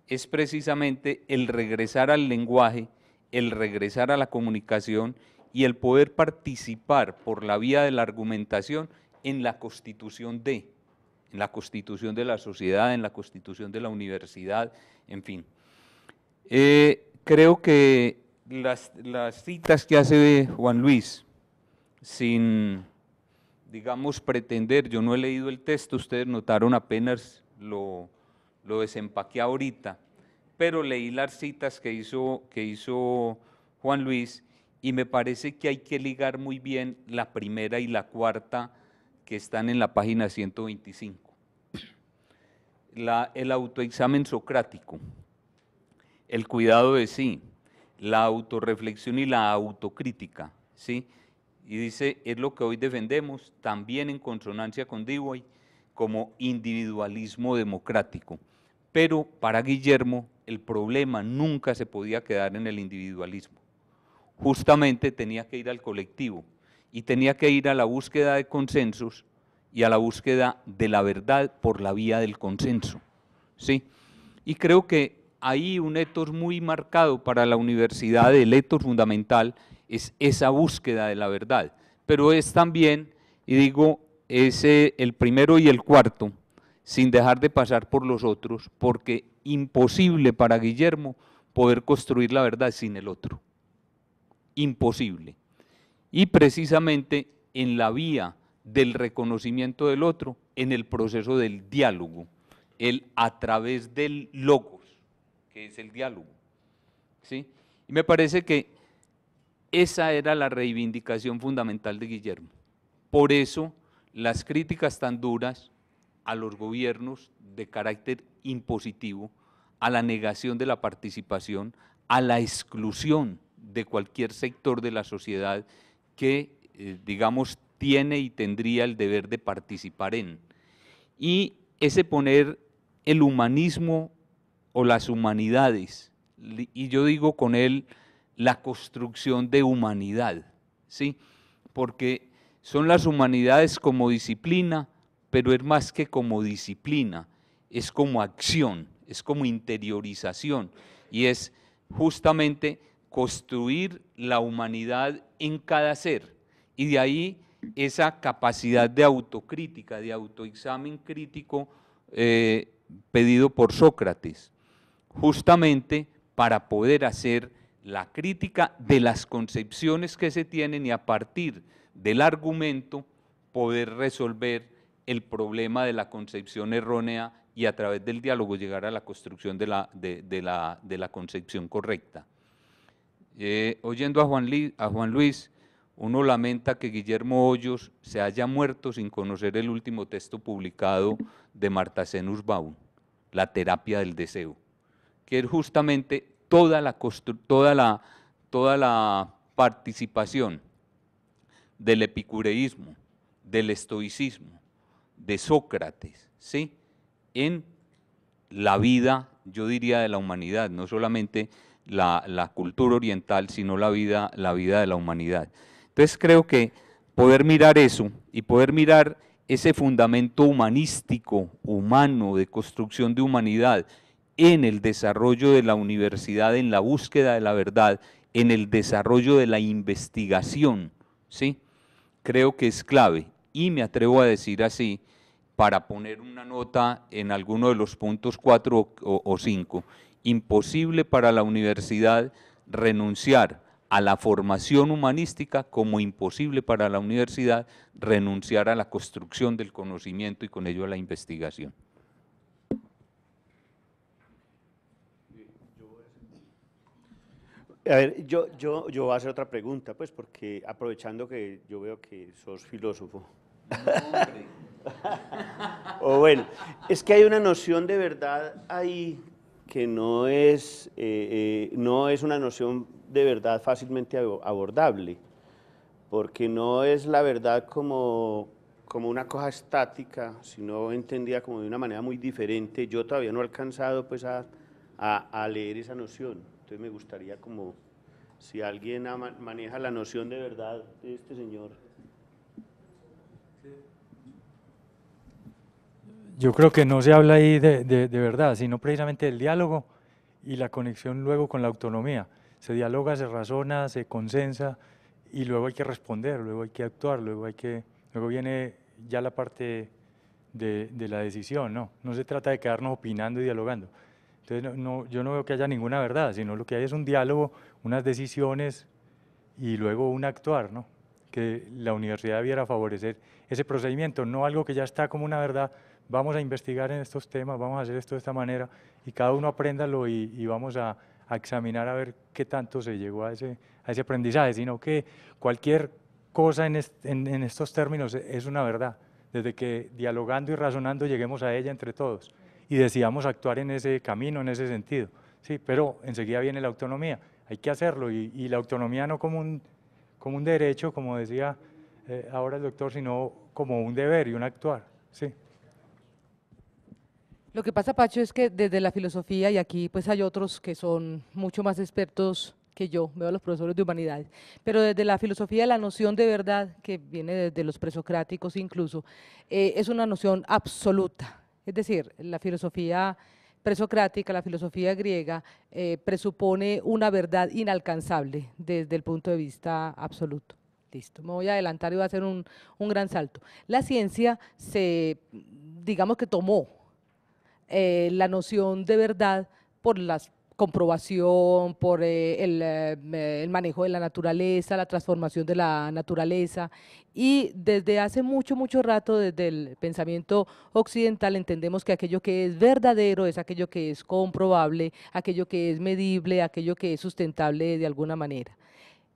Speaker 6: es precisamente el regresar al lenguaje, el regresar a la comunicación y el poder participar por la vía de la argumentación en la constitución de, en la constitución de la sociedad, en la constitución de la universidad, en fin. Eh, creo que las, citas que hace Juan Luis, sin, digamos, pretender, yo no he leído el texto, ustedes notaron apenas lo, lo desempaqué ahorita, pero leí las citas que hizo, que hizo Juan Luis y me parece que hay que ligar muy bien la primera y la cuarta que están en la página 125. el autoexamen socrático, el cuidado de sí, la autorreflexión y la autocrítica, ¿sí? Y dice, es lo que hoy defendemos, también en consonancia con Dewey, como individualismo democrático. Pero para Guillermo, el problema nunca se podía quedar en el individualismo. Justamente tenía que ir al colectivo, y tenía que ir a la búsqueda de consensos y a la búsqueda de la verdad por la vía del consenso. ¿sí? Y creo que ahí un etos muy marcado para la universidad, el etos fundamental, es esa búsqueda de la verdad. Pero es también, y digo, es el primero y el cuarto, sin dejar de pasar por los otros, porque imposible para Guillermo poder construir la verdad sin el otro. Imposible y precisamente en la vía del reconocimiento del otro, en el proceso del diálogo, el a través del logos, que es el diálogo. ¿sí? Y me parece que esa era la reivindicación fundamental de Guillermo. Por eso las críticas tan duras a los gobiernos de carácter impositivo, a la negación de la participación, a la exclusión de cualquier sector de la sociedad que, eh, digamos, tiene y tendría el deber de participar en. Y ese poner el humanismo o las humanidades, y yo digo con él la construcción de humanidad, ¿sí? Porque son las humanidades como disciplina, pero es más que como disciplina, es como acción, es como interiorización, y es justamente construir la humanidad en cada ser. Y de ahí esa capacidad de autocrítica, de autoexamen crítico eh, pedido por Sócrates, justamente para poder hacer la crítica de las concepciones que se tienen y a partir del argumento poder resolver el problema de la concepción errónea y a través del diálogo llegar a la construcción de la concepción correcta. Eh, oyendo a Juan, Luis, uno lamenta que Guillermo Hoyos se haya muerto sin conocer el último texto publicado de Marta Senus La terapia del deseo, que es justamente toda la, toda la participación del epicureísmo, del estoicismo, de Sócrates, ¿sí? en la vida, yo diría, de la humanidad, no solamente la, cultura oriental, sino la vida, la vida de la humanidad. Entonces creo que poder mirar eso y poder mirar ese fundamento humanístico, humano, de construcción de humanidad, en el desarrollo de la universidad, en la búsqueda de la verdad, en el desarrollo de la investigación, ¿sí? Creo que es clave y me atrevo a decir así para poner una nota en alguno de los puntos cuatro o cinco imposible para la universidad renunciar a la formación humanística como imposible para la universidad renunciar a la construcción del conocimiento y con ello a la investigación.
Speaker 5: A ver, yo, yo, yo voy a hacer otra pregunta, pues, porque aprovechando que yo veo que sos filósofo. o bueno, es que hay una noción de verdad ahí que no es, eh, eh, no es una noción de verdad fácilmente abordable, porque no es la verdad como, como una cosa estática, sino entendida como de una manera muy diferente. Yo todavía no he alcanzado pues, a, a, leer esa noción, entonces me gustaría como si alguien maneja la noción de verdad de este señor.
Speaker 7: yo creo que no se habla ahí de, verdad, sino precisamente del diálogo y la conexión luego con la autonomía. Se dialoga, se razona, se consensa y luego hay que responder, luego hay que actuar, luego, hay que, luego viene ya la parte de, la decisión, ¿no? No se trata de quedarnos opinando y dialogando. Entonces, yo no veo que haya ninguna verdad, sino lo que hay es un diálogo, unas decisiones y luego un actuar, Que la universidad viera favorecer ese procedimiento, no algo que ya está como una verdad, vamos a investigar en estos temas, vamos a hacer esto de esta manera y cada uno apréndalo y, y vamos a, examinar a ver qué tanto se llegó a ese, aprendizaje, sino que cualquier cosa en, estos términos es una verdad, desde que dialogando y razonando lleguemos a ella entre todos y decidamos actuar en ese camino, en ese sentido. Sí, pero enseguida viene la autonomía, hay que hacerlo y, la autonomía no como un, como un derecho, como decía eh, ahora el doctor, sino como un deber y un actuar. Sí.
Speaker 4: Lo que pasa, Pacho, es que desde la filosofía, y aquí pues hay otros que son mucho más expertos que yo, veo a los profesores de humanidades, pero desde la filosofía la noción de verdad, que viene desde los presocráticos incluso, eh, es una noción absoluta. Es decir, la filosofía presocrática, la filosofía griega, eh, presupone una verdad inalcanzable desde el punto de vista absoluto. Listo, me voy a adelantar y voy a hacer un gran salto. La ciencia se, digamos que tomó eh, la noción de verdad por la comprobación, por eh, eh, el manejo de la naturaleza, la transformación de la naturaleza. Y desde hace mucho, mucho rato, desde el pensamiento occidental, entendemos que aquello que es verdadero es aquello que es comprobable, aquello que es medible, aquello que es sustentable de alguna manera.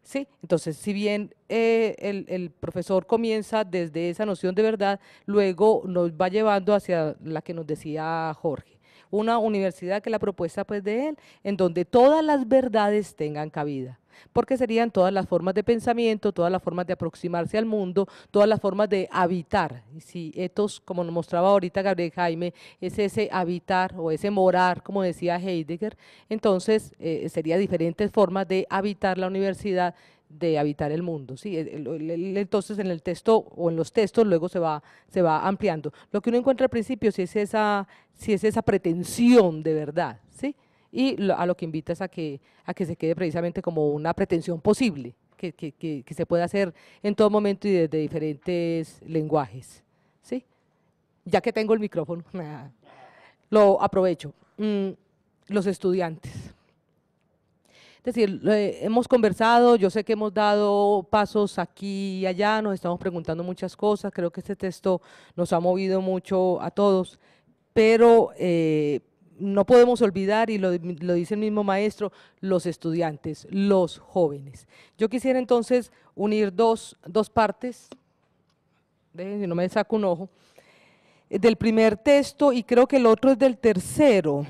Speaker 4: ¿Sí? Entonces, si bien eh, el, el, profesor comienza desde esa noción de verdad, luego nos va llevando hacia la que nos decía Jorge, una universidad que la propuesta pues de él, en donde todas las verdades tengan cabida porque serían todas las formas de pensamiento, todas las formas de aproximarse al mundo, todas las formas de habitar. Y si estos, como nos mostraba ahorita Gabriel Jaime, es ese habitar o ese morar, como decía Heidegger, entonces eh, serían diferentes formas de habitar la universidad de habitar el mundo. ¿sí? Entonces en el texto o en los textos luego se va, ampliando. Lo que uno encuentra al principio si es esa pretensión de verdad, y a lo que invitas a que, a que se quede precisamente como una pretensión posible, que, se puede hacer en todo momento y desde diferentes lenguajes. ¿sí? Ya que tengo el micrófono, lo aprovecho. Mm, los estudiantes. Es decir, eh, hemos conversado, yo sé que hemos dado pasos aquí y allá, nos estamos preguntando muchas cosas, creo que este texto nos ha movido mucho a todos, pero eh, no podemos olvidar, y lo, dice el mismo maestro, los estudiantes, los jóvenes. Yo quisiera entonces unir dos, partes, déjenme si no me saco un ojo, eh, del primer texto y creo que el otro es del tercero,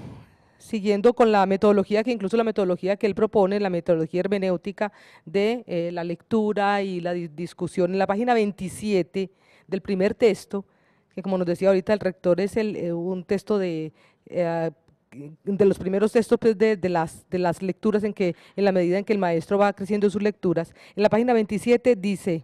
Speaker 4: siguiendo con la metodología, que incluso la metodología que él propone, la metodología hermenéutica de eh, la lectura y la discusión en la página 27 del primer texto, que como nos decía ahorita el rector es eh, un texto de eh, de los primeros textos pues, de, las, de las lecturas en que, en la medida en que el maestro va creciendo sus lecturas, en la página 27 dice,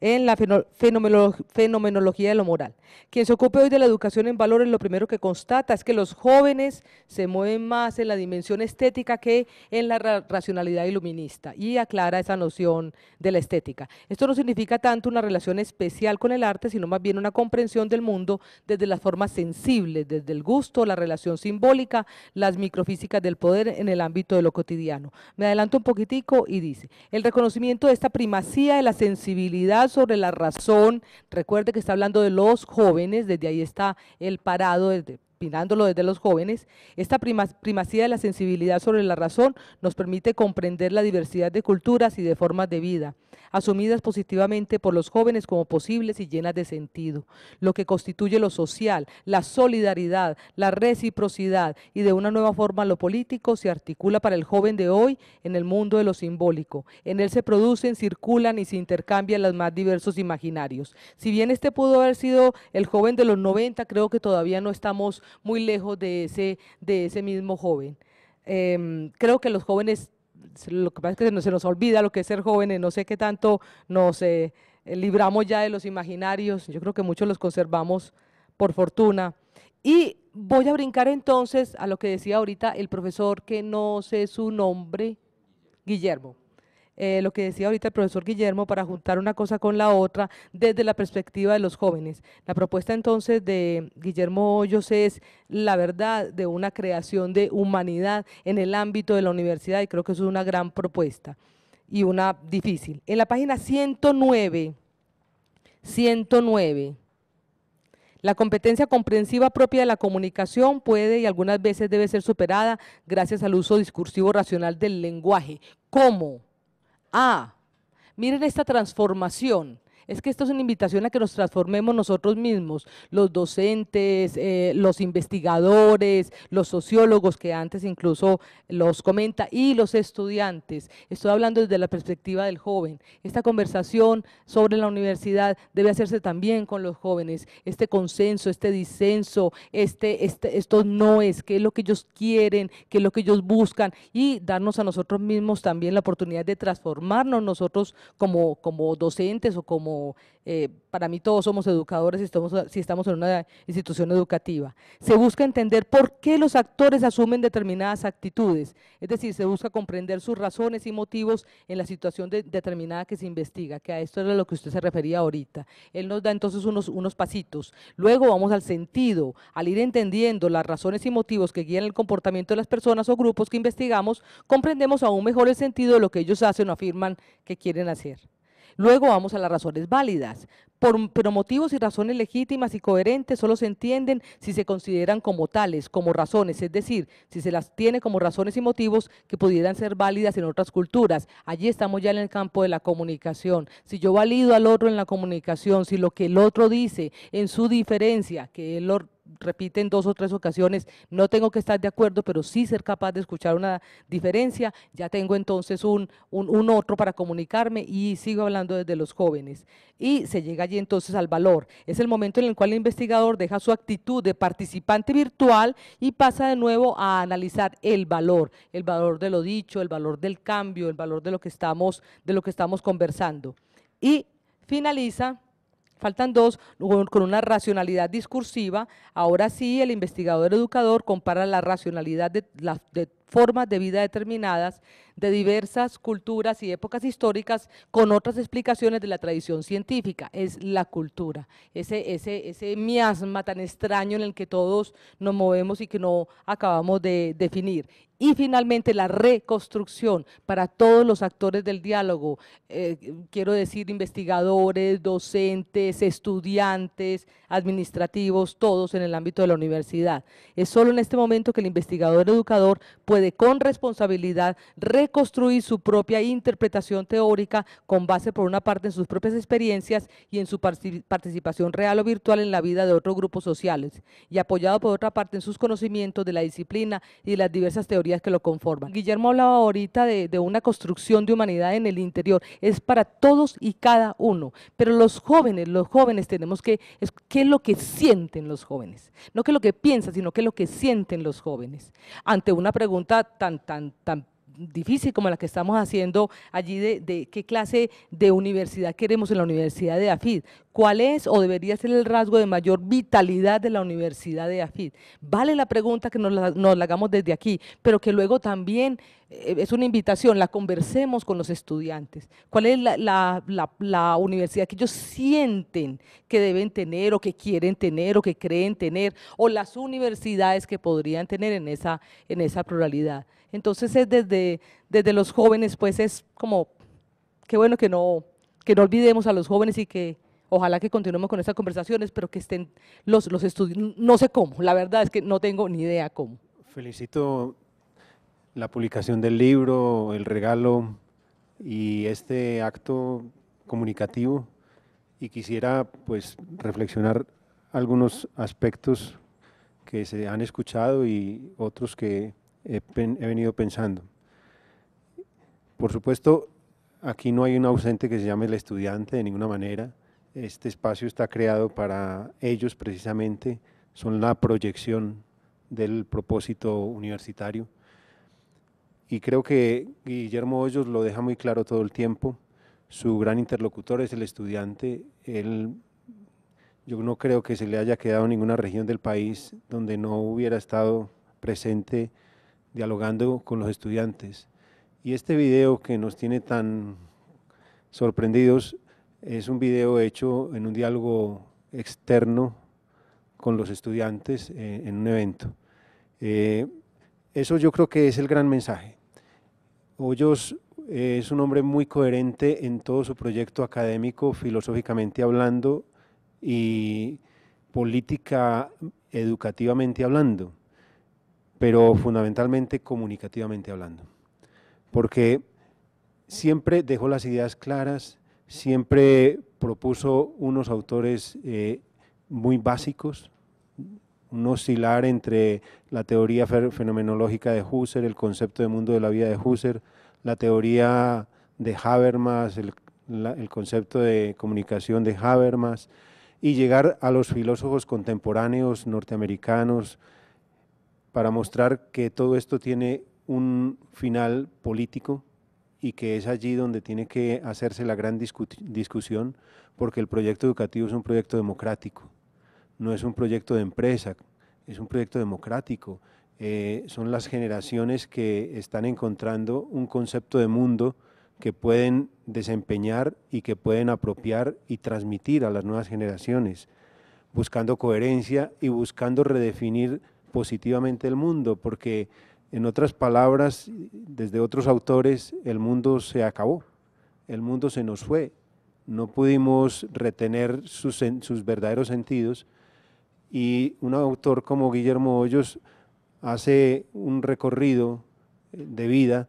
Speaker 4: en la fenomenología de lo moral. Quien se ocupe hoy de la educación en valores, lo primero que constata es que los jóvenes se mueven más en la dimensión estética que en la racionalidad iluminista y aclara esa noción de la estética. Esto no significa tanto una relación especial con el arte, sino más bien una comprensión del mundo desde las formas sensibles, desde el gusto, la relación simbólica, las microfísicas del poder en el ámbito de lo cotidiano. Me adelanto un poquitico y dice, el reconocimiento de esta primacía de la sensibilidad sobre la razón. Recuerde que está hablando de los jóvenes, desde ahí está el parado, desde opinándolo desde los jóvenes, esta primacía de la sensibilidad sobre la razón nos permite comprender la diversidad de culturas y de formas de vida, asumidas positivamente por los jóvenes como posibles y llenas de sentido, lo que constituye lo social, la solidaridad, la reciprocidad y de una nueva forma lo político se articula para el joven de hoy en el mundo de lo simbólico. En él se producen, circulan y se intercambian los más diversos imaginarios. Si bien este pudo haber sido el joven de los 90, creo que todavía no estamos muy lejos de ese, mismo joven. Em, creo que los jóvenes, lo que pasa es que se nos, olvida lo que es ser jóvenes, no sé qué tanto nos eh, libramos ya de los imaginarios, yo creo que muchos los conservamos por fortuna. Y voy a brincar entonces a lo que decía ahorita el profesor, que no sé su nombre, Guillermo. Eh, lo que decía ahorita el profesor Guillermo, para juntar una cosa con la otra desde la perspectiva de los jóvenes. La propuesta entonces de Guillermo Hoyos es la verdad de una creación de humanidad en el ámbito de la universidad y creo que es una gran propuesta y una difícil. En la página 109, 109, la competencia comprensiva propia de la comunicación puede y algunas veces debe ser superada gracias al uso discursivo racional del lenguaje. ¿Cómo? Ah, miren esta transformación. Es que esto es una invitación a que nos transformemos nosotros mismos, los docentes, eh, los investigadores, los sociólogos, que antes incluso los comenta, y los estudiantes. Estoy hablando desde la perspectiva del joven. Esta conversación sobre la universidad debe hacerse también con los jóvenes. Este consenso, este disenso, este, este estos no es, qué es lo que ellos quieren, qué es lo que ellos buscan, y darnos a nosotros mismos también la oportunidad de transformarnos nosotros como, como docentes o como eh, para mí todos somos educadores si estamos, si estamos en una institución educativa. Se busca entender por qué los actores asumen determinadas actitudes, es decir, se busca comprender sus razones y motivos en la situación determinada que se investiga, que a esto era lo que usted se refería ahorita. Él nos da entonces unos, unos pasitos. Luego vamos al sentido, al ir entendiendo las razones y motivos que guían el comportamiento de las personas o grupos que investigamos, comprendemos aún mejor el sentido de lo que ellos hacen o afirman que quieren hacer. Luego vamos a las razones válidas. pero motivos y razones legítimas y coherentes solo se entienden si se consideran como tales, como razones, es decir, si se las tiene como razones y motivos que pudieran ser válidas en otras culturas. Allí estamos ya en el campo de la comunicación. Si yo valido al otro en la comunicación, si lo que el otro dice en su diferencia, que el lo repiten dos o tres ocasiones, no tengo que estar de acuerdo, pero sí ser capaz de escuchar una diferencia, ya tengo entonces un, un otro para comunicarme y sigo hablando desde los jóvenes. Y se llega allí entonces al valor. Es el momento en el cual el investigador deja su actitud de participante virtual y pasa de nuevo a analizar el valor, el valor de lo dicho, el valor del cambio, el valor de lo que estamos, de lo que estamos conversando. Y finaliza Faltan dos, con una racionalidad discursiva. Ahora sí, el investigador educador compara la racionalidad de las formas de vida determinadas de diversas culturas y épocas históricas con otras explicaciones de la tradición científica, es la cultura, ese, ese, ese miasma tan extraño en el que todos nos movemos y que no acabamos de definir. Y finalmente la reconstrucción para todos los actores del diálogo, eh, quiero decir investigadores, docentes, estudiantes, administrativos, todos en el ámbito de la universidad. Es solo en este momento que el investigador educador puede con responsabilidad construir su propia interpretación teórica con base por una parte en sus propias experiencias y en su participación real o virtual en la vida de otros grupos sociales y apoyado por otra parte en sus conocimientos de la disciplina y las diversas teorías que lo conforman. Guillermo hablaba ahorita de, una construcción de humanidad en el interior, es para todos y cada uno, pero los jóvenes, los jóvenes tenemos que, es, ¿qué es lo que sienten los jóvenes? No qué es lo que piensan, sino qué es lo que sienten los jóvenes. Ante una pregunta tan, tan, tan difícil como la que estamos haciendo allí de, qué clase de universidad queremos en la Universidad de AFID, cuál es o debería ser el rasgo de mayor vitalidad de la Universidad de AFID. Vale la pregunta que nos la, hagamos desde aquí, pero que luego también eh, es una invitación, la conversemos con los estudiantes, cuál es la, universidad que ellos sienten que deben tener o que quieren tener o que creen tener, o las universidades que podrían tener en en esa pluralidad. Entonces es desde, desde los jóvenes, pues es como, qué bueno que no, no olvidemos a los jóvenes y que ojalá que continuemos con estas conversaciones, pero que estén los, los estudios, no sé cómo, la verdad es que no tengo ni idea cómo.
Speaker 8: Felicito la publicación del libro, el regalo y este acto comunicativo y quisiera pues reflexionar algunos aspectos que se han escuchado y otros que he, venido pensando. Por supuesto, aquí no hay un ausente que se llame el estudiante de ninguna manera. Este espacio está creado para ellos precisamente, son la proyección del propósito universitario. Y creo que Guillermo Hoyos lo deja muy claro todo el tiempo. Su gran interlocutor es el estudiante. Él, yo no creo que se le haya quedado ninguna región del país donde no hubiera estado presente dialogando con los estudiantes. Y este video que nos tiene tan sorprendidos es un video hecho en un diálogo externo con los estudiantes eh, en un evento. Eh, eso yo creo que es el gran mensaje. Hoyos eh, es un hombre muy coherente en todo su proyecto académico, filosóficamente hablando y política educativamente hablando pero fundamentalmente comunicativamente hablando. Porque siempre dejó las ideas claras, siempre propuso unos autores eh, muy básicos, un oscilar entre la teoría fenomenológica de Husserl, el concepto de mundo de la vida de Husserl, la teoría de Habermas, el concepto de comunicación de Habermas, y llegar a los filósofos contemporáneos norteamericanos, para mostrar que todo esto tiene un final político y que es allí donde tiene que hacerse la gran discusión, porque el proyecto educativo es un proyecto democrático, no es un proyecto de empresa, es un proyecto democrático. Eh, son las generaciones que están encontrando un concepto de mundo que pueden desempeñar y que pueden apropiar y transmitir a las nuevas generaciones, buscando coherencia y buscando redefinir positivamente el mundo, porque en otras palabras, desde otros autores, el mundo se acabó, el mundo se nos fue, no pudimos retener sus, verdaderos sentidos. Y un autor como Guillermo Hoyos hace un recorrido eh, de vida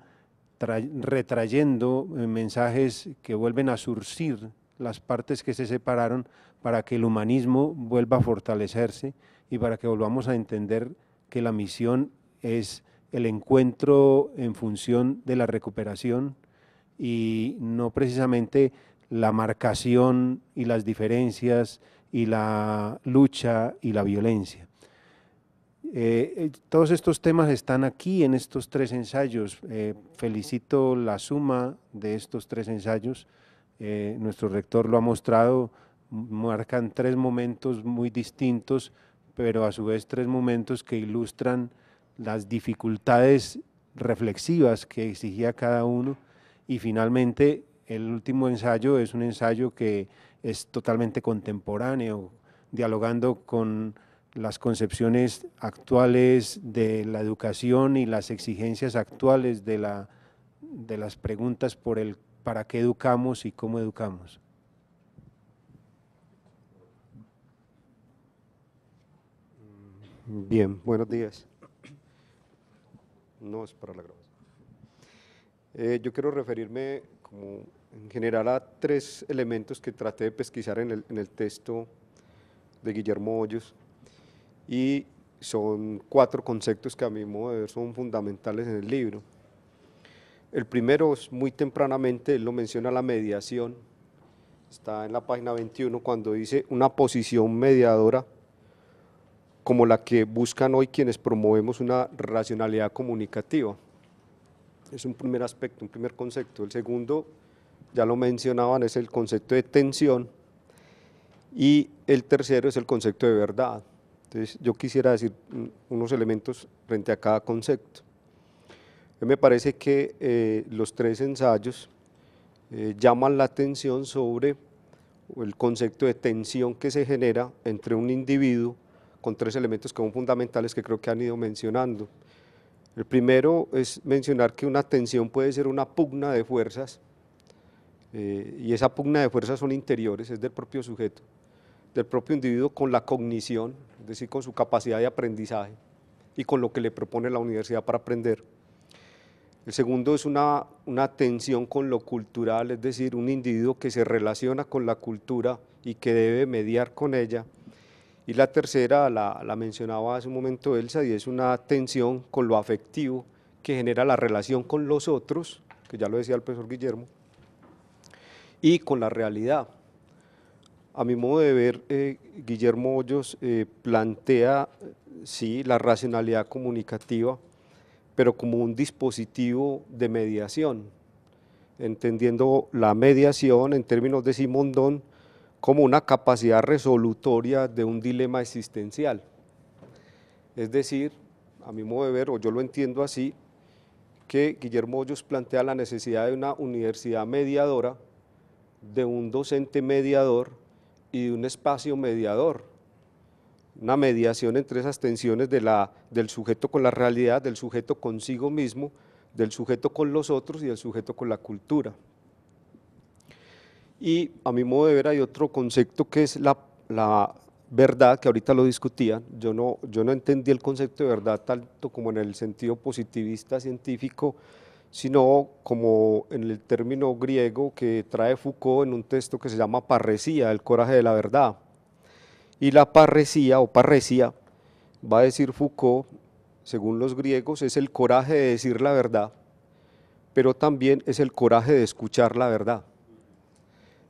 Speaker 8: retrayendo eh, mensajes que vuelven a surcir las partes que se separaron para que el humanismo vuelva a fortalecerse y para que volvamos a entender que la misión es el encuentro en función de la recuperación y no precisamente la marcación y las diferencias y la lucha y la violencia. Eh, eh, todos estos temas están aquí en estos tres ensayos. Eh, felicito la suma de estos tres ensayos. nuestro rector lo ha mostrado, marcan tres momentos muy distintos pero a su vez tres momentos que ilustran las dificultades reflexivas que exigía cada uno y finalmente el último ensayo es un ensayo que es totalmente contemporáneo, dialogando con las concepciones actuales de la educación y las exigencias actuales de, las preguntas por el para qué educamos y cómo educamos.
Speaker 9: Bien, buenos días. No es para la grabación. Eh, yo quiero referirme como en general a tres elementos que traté de pesquisar en el, en el texto de Guillermo Hoyos y son cuatro conceptos que a mi modo de ver son fundamentales en el libro. El primero es muy tempranamente, lo menciona la mediación, está en la página 21 cuando dice una posición mediadora como la que buscan hoy quienes promovemos una racionalidad comunicativa. Es un primer aspecto, un primer concepto. El segundo, ya lo mencionaban, es el concepto de tensión y el tercero es el concepto de verdad. Entonces yo quisiera decir unos elementos frente a cada concepto. Me parece que eh, los tres ensayos eh, llaman la atención sobre el concepto de tensión que se genera entre un individuo con tres elementos que fundamentales que creo que han ido mencionando. El primero es mencionar que una tensión puede ser una pugna de fuerzas eh, y esa pugna de fuerzas son interiores, es del propio sujeto, del propio individuo con la cognición, es decir, con su capacidad de aprendizaje y con lo que le propone la universidad para aprender. El segundo es una, una tensión con lo cultural, es decir, un individuo que se relaciona con la cultura y que debe mediar con ella y la tercera, la, mencionaba hace un momento Elsa, y es una tensión con lo afectivo que genera la relación con los otros, que ya lo decía el profesor Guillermo, y con la realidad. A mi modo de ver, eh, Guillermo Hoyos eh, plantea, sí, la racionalidad comunicativa, pero como un dispositivo de mediación, entendiendo la mediación en términos de Simondón, como una capacidad resolutoria de un dilema existencial. Es decir, a mi modo de ver, o yo lo entiendo así, que Guillermo Hoyos plantea la necesidad de una universidad mediadora, de un docente mediador y de un espacio mediador. Una mediación entre esas tensiones del sujeto con la realidad, del sujeto consigo mismo, del sujeto con los otros y del sujeto con la cultura. Y a mi modo de ver hay otro concepto que es la, verdad, que ahorita lo discutían, yo no, yo no entendí el concepto de verdad tanto como en el sentido positivista científico, sino como en el término griego que trae Foucault en un texto que se llama parresía, el coraje de la verdad. Y la parresía o parresía, va a decir Foucault, según los griegos, es el coraje de decir la verdad, pero también es el coraje de escuchar la verdad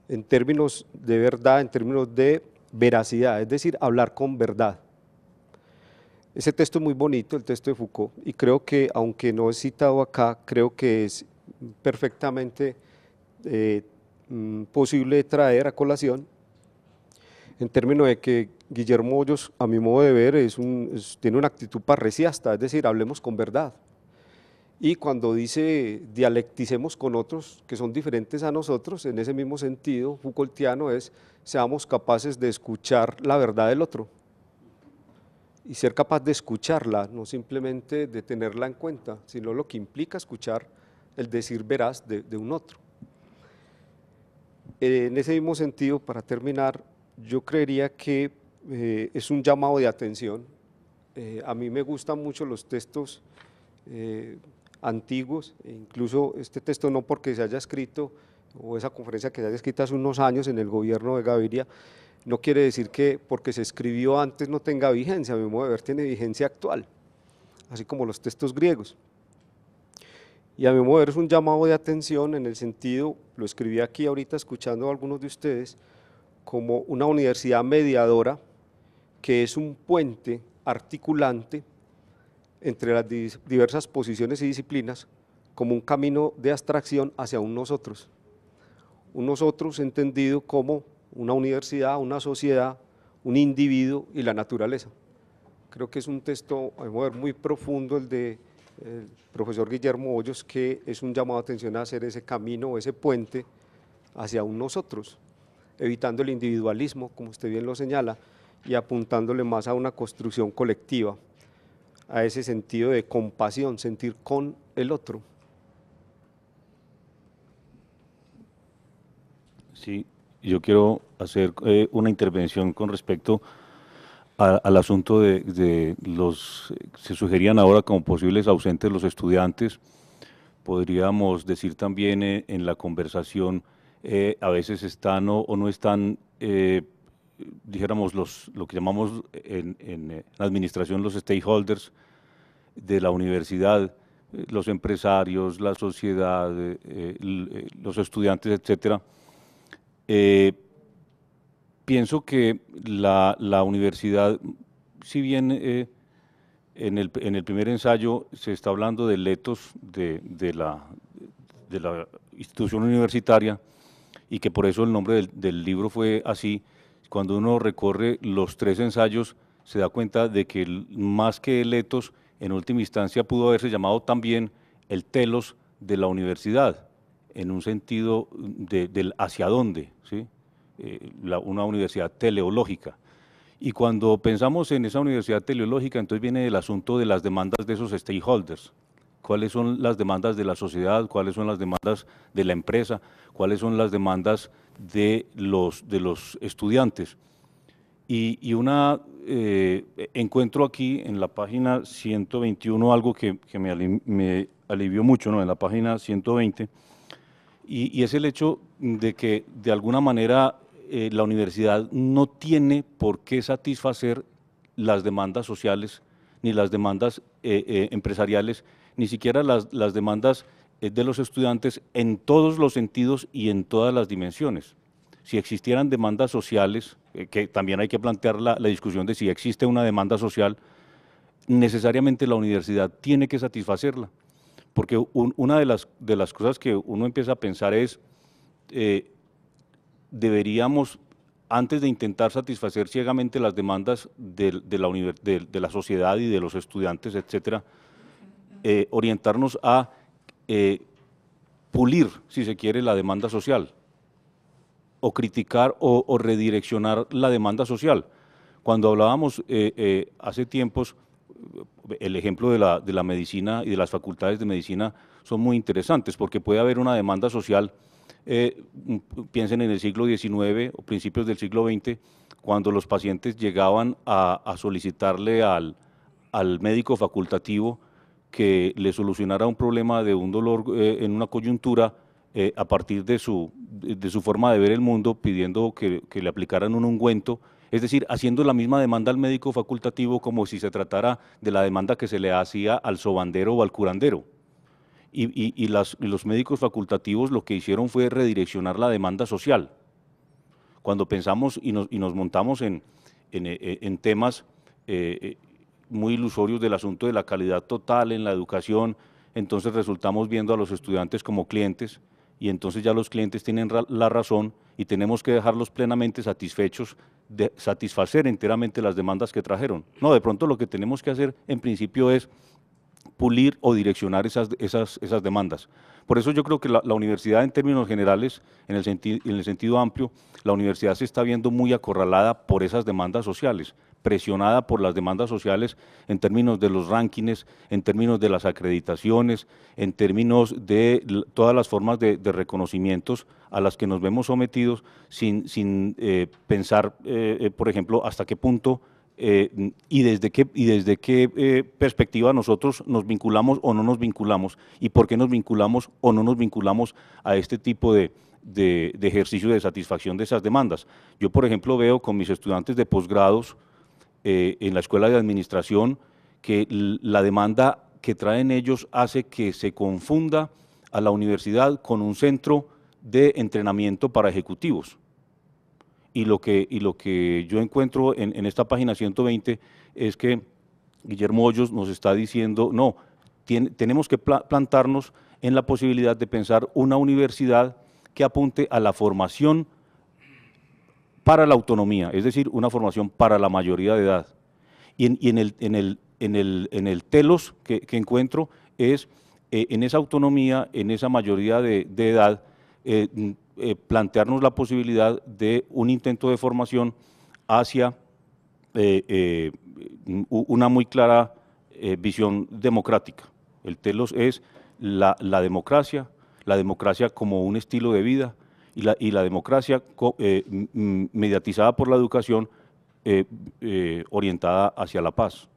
Speaker 9: en términos de verdad, en términos de veracidad, es decir, hablar con verdad. Ese texto es muy bonito, el texto de Foucault, y creo que, aunque no es citado acá, creo que es perfectamente eh, mm, posible traer a colación en términos de que Guillermo Hoyos, a mi modo de ver, es un, tiene una actitud parresiasta, es decir, hablemos con verdad. Y cuando dice dialecticemos con otros que son diferentes a nosotros, en ese mismo sentido, Foucaultiano es seamos capaces de escuchar la verdad del otro y ser capaz de escucharla, no simplemente de tenerla en cuenta, sino lo que implica escuchar el decir veraz de, un otro. Eh, en ese mismo sentido, para terminar, yo creería que eh, es un llamado de atención. Eh, a mí me gustan mucho los textos antiguos, e incluso este texto no porque se haya escrito o esa conferencia que se haya escrito hace unos años en el gobierno de Gaviria, no quiere decir que porque se escribió antes no tenga vigencia, a mi modo de ver tiene vigencia actual, así como los textos griegos. Y a mi modo de ver es un llamado de atención en el sentido, lo escribí aquí ahorita escuchando a algunos de ustedes, como una universidad mediadora que es un puente articulante entre las diversas posiciones y disciplinas como un camino de abstracción hacia un nosotros. Un nosotros entendido como una universidad, una sociedad, un individuo y la naturaleza. Creo que es un texto muy profundo el de el profesor Guillermo Hoyos, que es un llamado a atención a hacer ese camino, ese puente hacia un nosotros, evitando el individualismo, como usted bien lo señala, y apuntándole más a una construcción colectiva a ese sentido de compasión, sentir con el otro.
Speaker 10: Sí, yo quiero hacer eh, una intervención con respecto al asunto de, los, se sugerían ahora como posibles ausentes los estudiantes, podríamos decir también eh, en la conversación, eh, a veces están o, o no están dijéramos, lo que llamamos en, eh, la administración los stakeholders de la universidad, eh, los empresarios, la sociedad, eh, los estudiantes, etcétera. pienso que la, universidad, si bien en, el, primer ensayo se está hablando de letos de, la, institución universitaria y que por eso el nombre del libro fue así, cuando uno recorre los tres ensayos, se da cuenta de que más que el etos, en última instancia pudo haberse llamado también el telos de la universidad, en un sentido del hacia dónde, eh, una universidad teleológica. Y cuando pensamos en esa universidad teleológica, entonces viene el asunto de las demandas de esos stakeholders, cuáles son las demandas de la sociedad, cuáles son las demandas de la empresa, cuáles son las demandas de los, de los estudiantes. Y, una eh, encuentro aquí en la página 121 algo que, me, alivió mucho, ¿no? en la página 120, y, es el hecho de que de alguna manera eh, la universidad no tiene por qué satisfacer las demandas sociales ni las demandas eh, empresariales ni siquiera las, demandas eh, de los estudiantes en todos los sentidos y en todas las dimensiones. Si existieran demandas sociales, eh, que también hay que plantear la, discusión de si existe una demanda social, necesariamente la universidad tiene que satisfacerla. Porque una de las, cosas que uno empieza a pensar es, eh, deberíamos, antes de intentar satisfacer ciegamente las demandas de, la, de la sociedad y de los estudiantes, etcétera, eh, orientarnos a eh, pulir, si se quiere, la demanda social o criticar o, redireccionar la demanda social. Cuando hablábamos eh, hace tiempos, el ejemplo de la, de la medicina y de las facultades de medicina son muy interesantes porque puede haber una demanda social piensen en el siglo XIX o principios del siglo XX, cuando los pacientes llegaban a, solicitarle al, al, médico facultativo que le solucionara un problema de un dolor eh, en una coyuntura eh, a partir de su, de su forma de ver el mundo, pidiendo que, que, le aplicaran un ungüento, es decir, haciendo la misma demanda al médico facultativo como si se tratara de la demanda que se le hacía al sobandero o al curandero. Y, y, las, los médicos facultativos lo que hicieron fue redireccionar la demanda social. Cuando pensamos y nos, nos montamos en, en, temas eh, muy ilusorios del asunto de la calidad total en la educación, entonces resultamos viendo a los estudiantes como clientes y entonces ya los clientes tienen la razón y tenemos que dejarlos plenamente satisfechos de satisfacer enteramente las demandas que trajeron. No, de pronto lo que tenemos que hacer en principio es pulir o direccionar esas, esas, esas demandas. Por eso yo creo que la, universidad en términos generales, en el, en el sentido amplio, la universidad se está viendo muy acorralada por esas demandas sociales, presionada por las demandas sociales en términos de los rankings, en términos de las acreditaciones, en términos de todas las formas de, reconocimientos a las que nos vemos sometidos sin, sin eh, pensar, eh, eh, por ejemplo, hasta qué punto eh, y desde qué, eh, perspectiva nosotros nos vinculamos o no nos vinculamos y por qué nos vinculamos o no nos vinculamos a este tipo de, ejercicio de satisfacción de esas demandas. Yo, por ejemplo, veo con mis estudiantes de posgrados eh, en la Escuela de Administración que la demanda que traen ellos hace que se confunda a la universidad con un centro de entrenamiento para ejecutivos. Y lo que, y lo que yo encuentro en, esta página 120 es que Guillermo Hoyos nos está diciendo, no, tenemos que plantarnos en la posibilidad de pensar una universidad que apunte a la formación para la autonomía, es decir, una formación para la mayoría de edad. Y en, y en, el, en, el, en el, telos que, encuentro es eh, en esa autonomía, en esa mayoría de, edad, eh, eh, plantearnos la posibilidad de un intento de formación hacia eh, eh, una muy clara visión democrática. El telos es la, democracia, la democracia como un estilo de vida y la democracia mediatizada por la educación orientada hacia la paz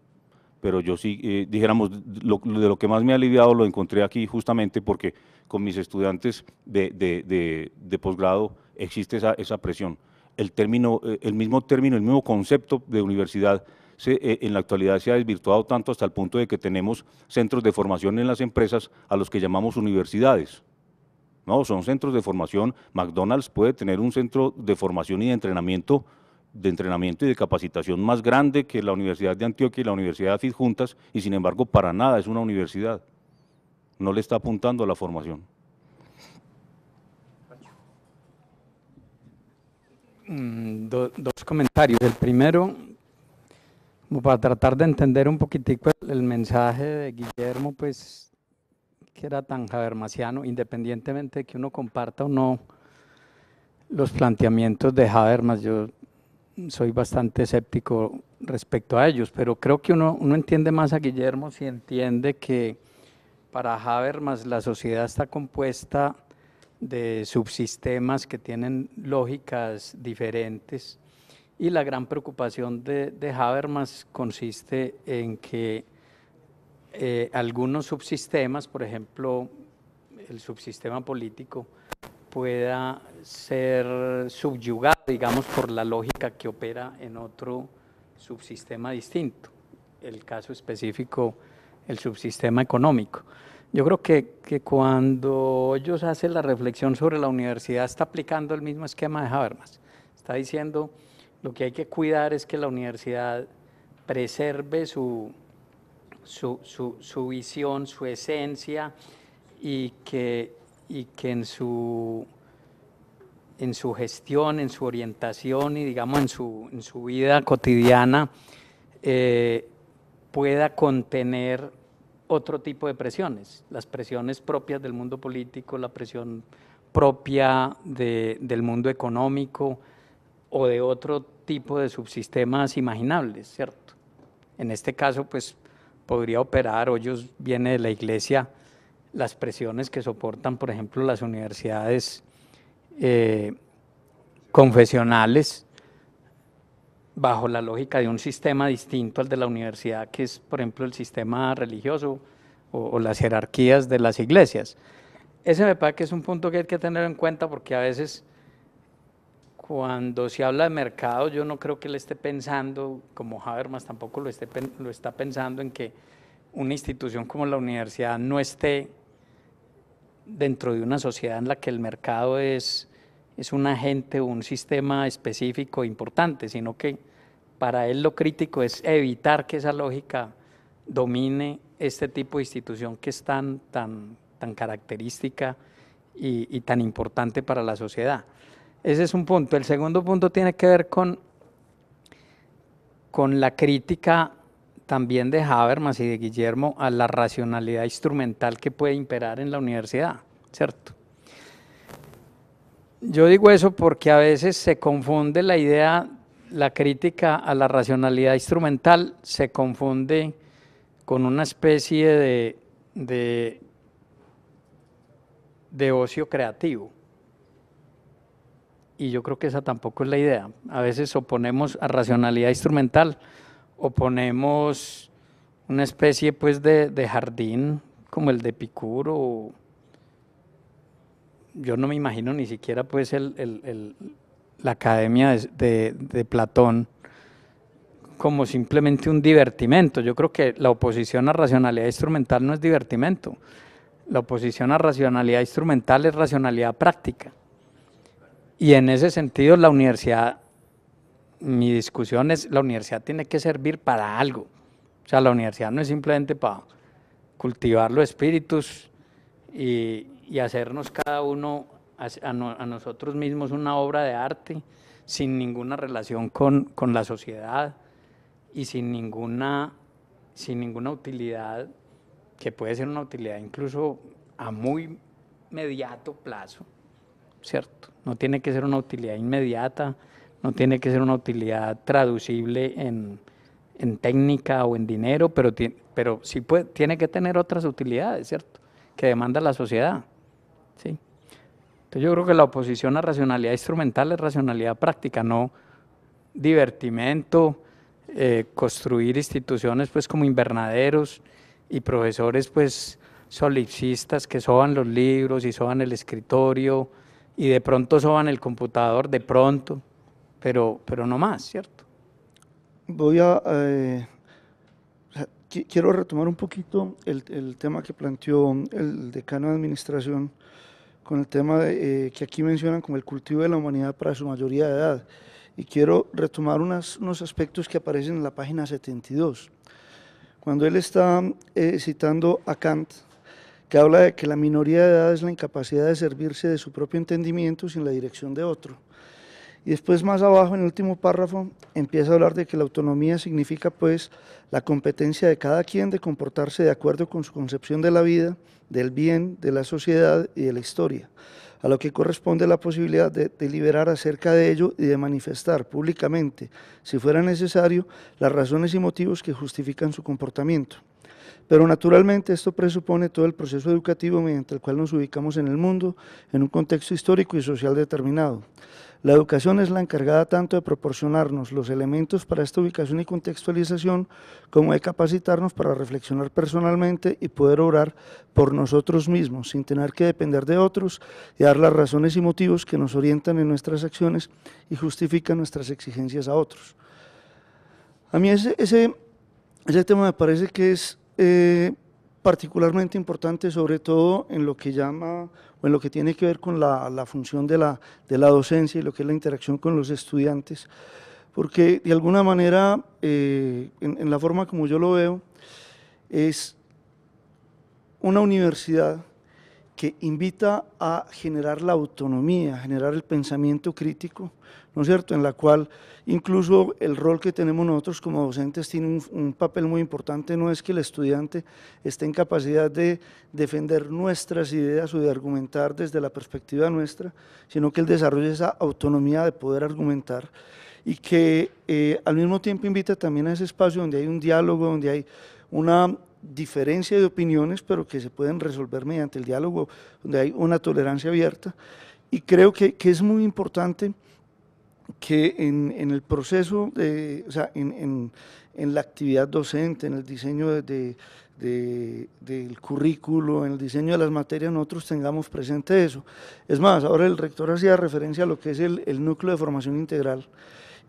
Speaker 10: pero yo sí, eh, dijéramos, de lo que más me ha aliviado lo encontré aquí justamente porque con mis estudiantes de, posgrado existe esa, presión. El, término, eh, el mismo término, el mismo concepto de universidad se, eh, en la actualidad se ha desvirtuado tanto hasta el punto de que tenemos centros de formación en las empresas a los que llamamos universidades. No, son centros de formación. McDonald's puede tener un centro de formación y de entrenamiento de entrenamiento y de capacitación más grande que la Universidad de Antioquia y la Universidad de juntas, y sin embargo para nada es una universidad. No le está apuntando a la formación.
Speaker 7: Mm, dos
Speaker 1: comentarios. El primero, para tratar de entender un poquitico el, mensaje de Guillermo, pues que era tan Habermasiano, independientemente de que uno comparta o no los planteamientos de Habermas, yo soy bastante escéptico respecto a ellos, pero creo que uno, entiende más a Guillermo si entiende que para Habermas la sociedad está compuesta de subsistemas que tienen lógicas diferentes y la gran preocupación de, Habermas consiste en que eh, algunos subsistemas, por ejemplo, el subsistema político, pueda ser subyugado, digamos, por la lógica que opera en otro subsistema distinto, el caso específico, el subsistema económico. Yo creo que, que cuando ellos hacen la reflexión sobre la universidad, está aplicando el mismo esquema de Habermas. Está diciendo, lo que hay que cuidar es que la universidad preserve su, su visión, su esencia, y que y que en su, en su gestión, en su orientación y digamos en su, vida cotidiana eh, pueda contener otro tipo de presiones, las presiones propias del mundo político, la presión propia del mundo económico o de otro tipo de subsistemas imaginables, ¿cierto? En este caso, pues podría operar, Hoyos viene de la iglesia las presiones que soportan, por ejemplo, las universidades eh, confesionales bajo la lógica de un sistema distinto al de la universidad, que es, por ejemplo, el sistema religioso o, las jerarquías de las iglesias. Ese me parece que es un punto que hay que tener en cuenta porque a veces cuando se habla de mercado, yo no creo que él esté pensando, como Habermas tampoco lo, lo está pensando, en que una institución como la universidad no esté dentro de una sociedad en la que el mercado es, es un agente o un sistema específico importante, sino que para él lo crítico es evitar que esa lógica domine este tipo de institución que es tan, tan, tan característica y, tan importante para la sociedad. Ese es un punto. El segundo punto tiene que ver con, con la crítica también de Habermas y de Guillermo a la racionalidad instrumental que puede imperar en la universidad, ¿cierto? Yo digo eso porque a veces se confunde la idea, la crítica a la racionalidad instrumental se confunde con una especie de, de, de ocio creativo y yo creo que esa tampoco es la idea. A veces oponemos a racionalidad instrumental o ponemos una especie pues de, jardín como el de Picur, yo no me imagino ni siquiera pues la academia de, de, de Platón como simplemente un divertimento. Yo creo que la oposición a racionalidad instrumental no es divertimento. La oposición a racionalidad instrumental es racionalidad práctica. Y en ese sentido la universidad mi discusión es, la universidad tiene que servir para algo. O sea, la universidad no es simplemente para cultivar los espíritus y, hacernos cada uno a, nosotros mismos una obra de arte sin ninguna relación con, la sociedad y sin ninguna, sin ninguna utilidad, que puede ser una utilidad incluso a muy mediato plazo, ¿cierto? No tiene que ser una utilidad inmediata, no tiene que ser una utilidad traducible en, técnica o en dinero, pero, pero sí tiene que tener otras utilidades, ¿cierto? Que demanda la sociedad. Entonces yo creo que la oposición a racionalidad instrumental es racionalidad práctica, no divertimento, eh, construir instituciones pues como invernaderos y profesores pues solipsistas que soban los libros y soban el escritorio y de pronto soban el computador, de pronto pero, pero no más, ¿cierto?
Speaker 11: Voy a... Eh, quiero retomar un poquito el, tema que planteó el decano de Administración con el tema eh, que aquí mencionan como el cultivo de la humanidad para su mayoría de edad. Y quiero retomar unos aspectos que aparecen en la página 72. Cuando él está eh, citando a Kant, que habla de que la minoría de edad es la incapacidad de servirse de su propio entendimiento sin la dirección de otro. Y después más abajo, en el último párrafo, empieza a hablar de que la autonomía significa pues la competencia de cada quien de comportarse de acuerdo con su concepción de la vida, del bien, de la sociedad y de la historia, a lo que corresponde la posibilidad de deliberar acerca de ello y de manifestar públicamente, si fuera necesario, las razones y motivos que justifican su comportamiento. Pero naturalmente esto presupone todo el proceso educativo mediante el cual nos ubicamos en el mundo en un contexto histórico y social determinado. La educación es la encargada tanto de proporcionarnos los elementos para esta ubicación y contextualización, como de capacitarnos para reflexionar personalmente y poder orar por nosotros mismos, sin tener que depender de otros y dar las razones y motivos que nos orientan en nuestras acciones y justifican nuestras exigencias a otros. A mí ese, ese, tema me parece que es eh, particularmente importante, sobre todo en lo que llama o en lo que tiene que ver con la, función de la, docencia y lo que es la interacción con los estudiantes, porque de alguna manera, eh, en la forma como yo lo veo, es una universidad que invita a generar la autonomía, a generar el pensamiento crítico, ¿no es cierto?, en la cual incluso el rol que tenemos nosotros como docentes tiene un, papel muy importante, no es que el estudiante esté en capacidad de defender nuestras ideas o de argumentar desde la perspectiva nuestra, sino que él desarrolle esa autonomía de poder argumentar y que eh, al mismo tiempo invita también a ese espacio donde hay un diálogo, donde hay una diferencia de opiniones, pero que se pueden resolver mediante el diálogo, donde hay una tolerancia abierta. Y creo que, que es muy importante que en, en el proceso, de, o sea, en, la actividad docente, en el diseño de, del currículo, en el diseño de las materias, nosotros tengamos presente eso. Es más, ahora el rector hacía referencia a lo que es el, el núcleo de formación integral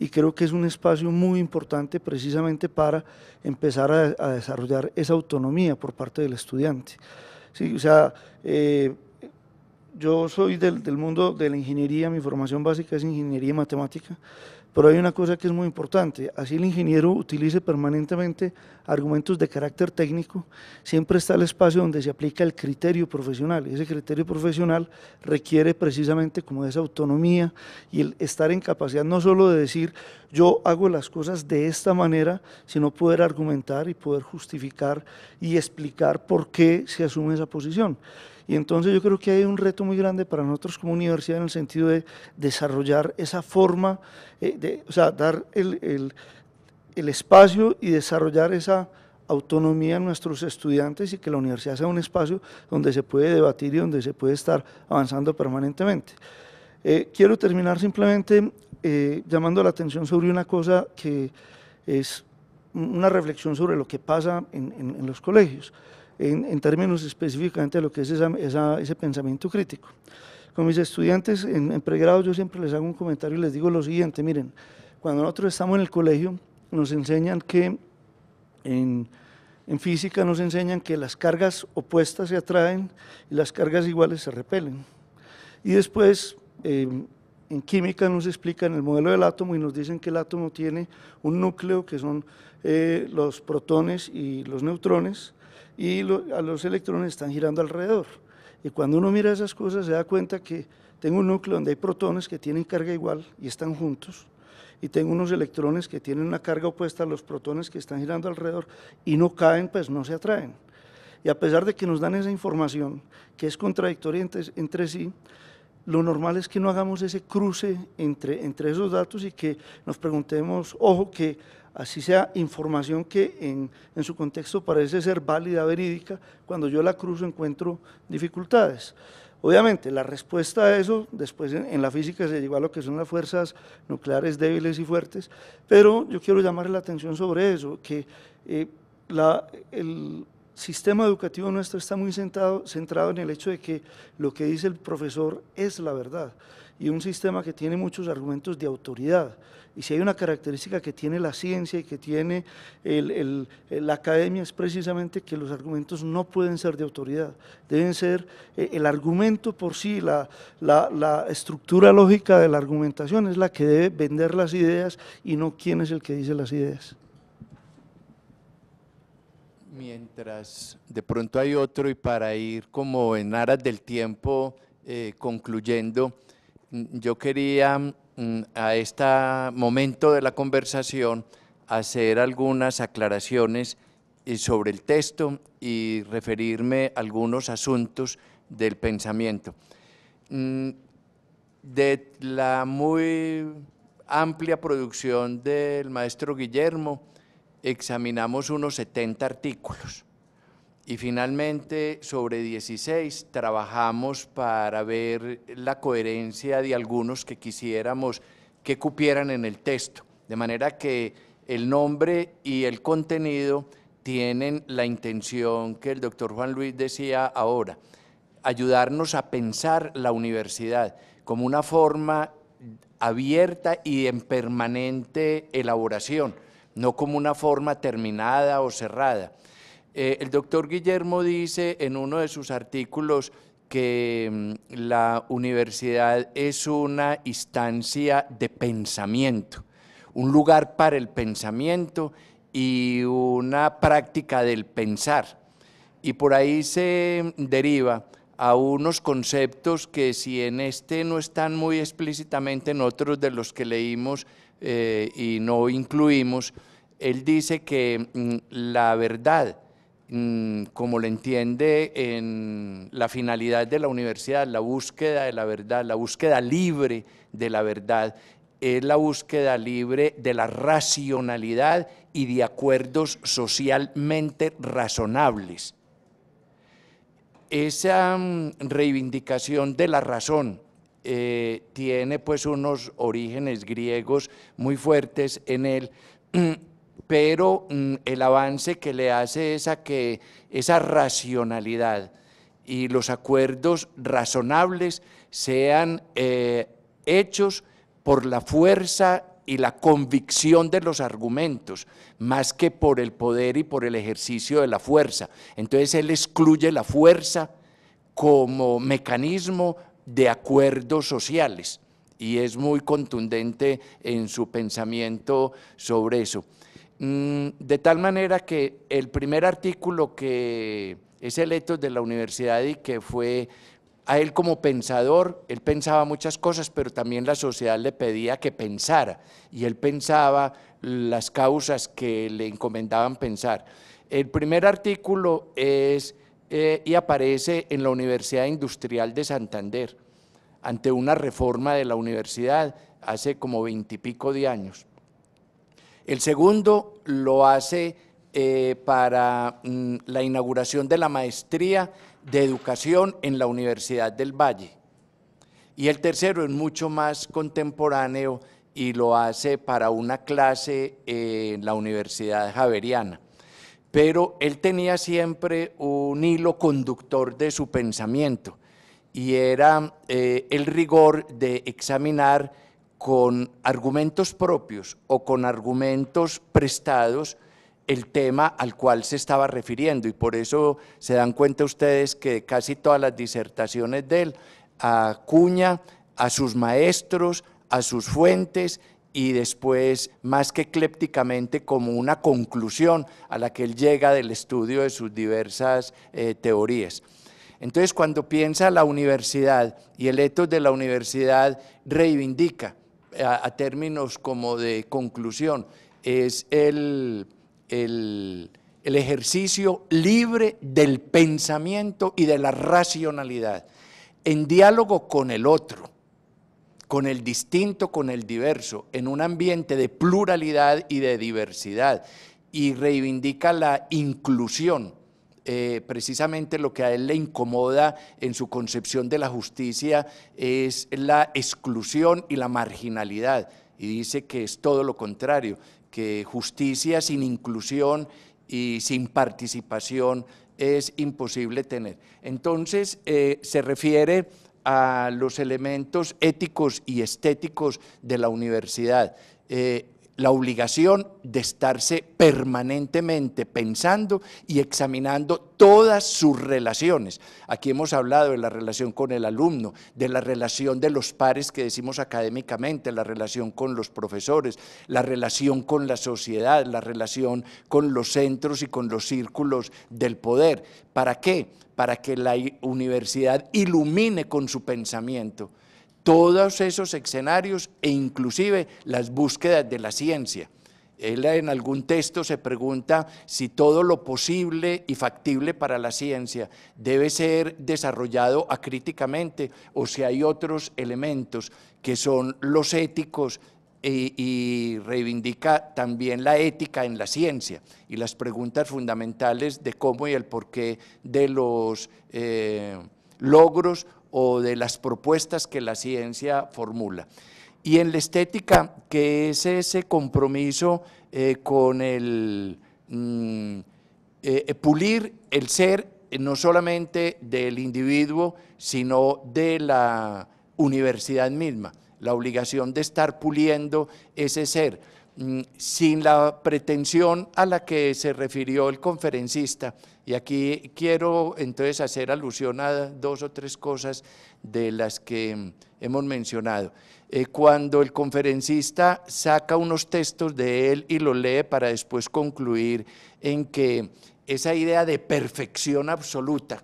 Speaker 11: y creo que es un espacio muy importante precisamente para empezar a, desarrollar esa autonomía por parte del estudiante. o sea, eh, yo soy del, del, mundo de la ingeniería, mi formación básica es ingeniería y matemática, pero hay una cosa que es muy importante, así el ingeniero utilice permanentemente argumentos de carácter técnico, siempre está el espacio donde se aplica el criterio profesional, y ese criterio profesional requiere precisamente como esa autonomía y el estar en capacidad no solo de decir yo hago las cosas de esta manera, sino poder argumentar y poder justificar y explicar por qué se asume esa posición. Y entonces yo creo que hay un reto muy grande para nosotros como universidad en el sentido de desarrollar esa forma, eh, de, o sea, dar el, espacio y desarrollar esa autonomía a nuestros estudiantes y que la universidad sea un espacio donde se puede debatir y donde se puede estar avanzando permanentemente. Eh, quiero terminar simplemente eh, llamando la atención sobre una cosa que es una reflexión sobre lo que pasa en los colegios en, términos específicamente de lo que es ese pensamiento crítico. Con mis estudiantes en, pregrado yo siempre les hago un comentario y les digo lo siguiente, miren, cuando nosotros estamos en el colegio nos enseñan que en, física nos enseñan que las cargas opuestas se atraen y las cargas iguales se repelen. Y después em, en química nos explican el modelo del átomo y nos dicen que el átomo tiene un núcleo que son eh, los protones y los neutrones y a los electrones están girando alrededor. Y cuando uno mira esas cosas se da cuenta que tengo un núcleo donde hay protones que tienen carga igual y están juntos, y tengo unos electrones que tienen una carga opuesta a los protones que están girando alrededor y no caen, pues no se atraen. Y a pesar de que nos dan esa información, que es contradictoria entre, entre sí, lo normal es que no hagamos ese cruce entre, entre esos datos y que nos preguntemos, ojo, que así sea información que en, en, su contexto parece ser válida, verídica, cuando yo la cruzo encuentro dificultades. Obviamente, la respuesta a eso, después en, la física se llegó a lo que son las fuerzas nucleares débiles y fuertes, pero yo quiero llamar la atención sobre eso, que eh, el sistema educativo nuestro está muy centrado en el hecho de que lo que dice el profesor es la verdad, y un sistema que tiene muchos argumentos de autoridad. Y si hay una característica que tiene la ciencia y que tiene la academia es precisamente que los argumentos no pueden ser de autoridad, deben ser eh, el argumento por sí, la, estructura lógica de la argumentación es la que debe vender las ideas y no quién es el que dice las ideas.
Speaker 3: Mientras de pronto hay otro y para ir como en aras del tiempo eh, concluyendo, mm, yo quería mm, Mm, a este momento de la conversación hacer algunas aclaraciones eh, sobre el texto y referirme a algunos asuntos del pensamiento. Mm, de la muy amplia producción del maestro Guillermo, examinamos unos 70 artículos. Y finalmente, sobre 16, trabajamos para ver la coherencia de algunos que quisiéramos que cupieran en el texto, de manera que el nombre y el contenido tienen la intención que el doctor Juan Luis decía ahora, ayudarnos a pensar la universidad como una forma abierta y en permanente elaboración, no como una forma terminada o cerrada. Eh, el doctor Guillermo dice en uno de sus artículos que mm, la universidad es una instancia de pensamiento, un lugar para el pensamiento y una práctica del pensar. Y por ahí se mm, deriva a unos conceptos que si en este no están muy explícitamente en otros de los que leímos eh, y no incluimos, él dice que mm, la verdad Mm, como lo entiende en la finalidad de la universidad, la búsqueda de la verdad, la búsqueda libre de la verdad, es la búsqueda libre de la racionalidad y de acuerdos socialmente razonables. Esa mm, reivindicación de la razón, eh, tiene pues unos orígenes griegos muy fuertes en él pero mm, el avance que le hace es a que esa racionalidad y los acuerdos razonables sean eh, hechos por la fuerza y la convicción de los argumentos, más que por el poder y por el ejercicio de la fuerza. Entonces él excluye la fuerza como mecanismo de acuerdos sociales y es muy contundente en su pensamiento sobre eso. Mm, de tal manera que el primer artículo que es electo de la universidad y que fue a él como pensador, él pensaba muchas cosas, pero también la sociedad le pedía que pensara y él pensaba las causas que le encomendaban pensar. El primer artículo es eh, y aparece en la Universidad Industrial de Santander, ante una reforma de la universidad hace como veintipico de años. El segundo lo hace eh, para mm, la inauguración de la maestría de educación en la Universidad del Valle. Y el tercero es mucho más contemporáneo y lo hace para una clase en la Universidad Javeriana. Pero él tenía siempre un hilo conductor de su pensamiento y era eh, el rigor de examinar con argumentos propios o con argumentos prestados el tema al cual se estaba refiriendo y por eso se dan cuenta ustedes que casi todas las disertaciones de él acuña a sus maestros, a sus fuentes y después más que eclépticamente como una conclusión a la que él llega del estudio de sus diversas eh, teorías. Entonces cuando piensa la universidad y el etos de la universidad reivindica a, términos como de conclusión, es el ejercicio libre del pensamiento y de la racionalidad, en diálogo con el otro con el distinto, con el diverso, en un ambiente de pluralidad y de diversidad, y reivindica la inclusión eh, precisamente lo que a él le incomoda en su concepción de la justicia es la exclusión y la marginalidad. Y dice que es todo lo contrario, que justicia sin inclusión y sin participación es imposible tener. Entonces, eh, se refiere a los elementos éticos y estéticos de la universidad. Eh, la obligación de estarse permanentemente pensando y examinando todas sus relaciones. Aquí hemos hablado de la relación con el alumno, de la relación de los pares que decimos académicamente, la relación con los profesores, la relación con la sociedad, la relación con los centros y con los círculos del poder. ¿Para qué? Para que la universidad ilumine con su pensamiento todos esos escenarios e inclusive las búsquedas de la ciencia. Él en algún texto se pregunta si todo lo posible y factible para la ciencia debe ser desarrollado acríticamente o si hay otros elementos que son los éticos y, reivindica también la ética en la ciencia y las preguntas fundamentales de cómo y el porqué de los eh, logros o de las propuestas que la ciencia formula. Y en la estética, que es ese compromiso eh, con el mm, eh, eh, pulir el ser no solamente del individuo, sino de la universidad misma, la obligación de estar puliendo ese ser, mm, sin la pretensión a la que se refirió el conferencista, y aquí quiero entonces hacer alusión a dos o tres cosas de las que hemos mencionado. Eh, cuando el conferencista saca unos textos de él y los lee para después concluir en que esa idea de perfección absoluta,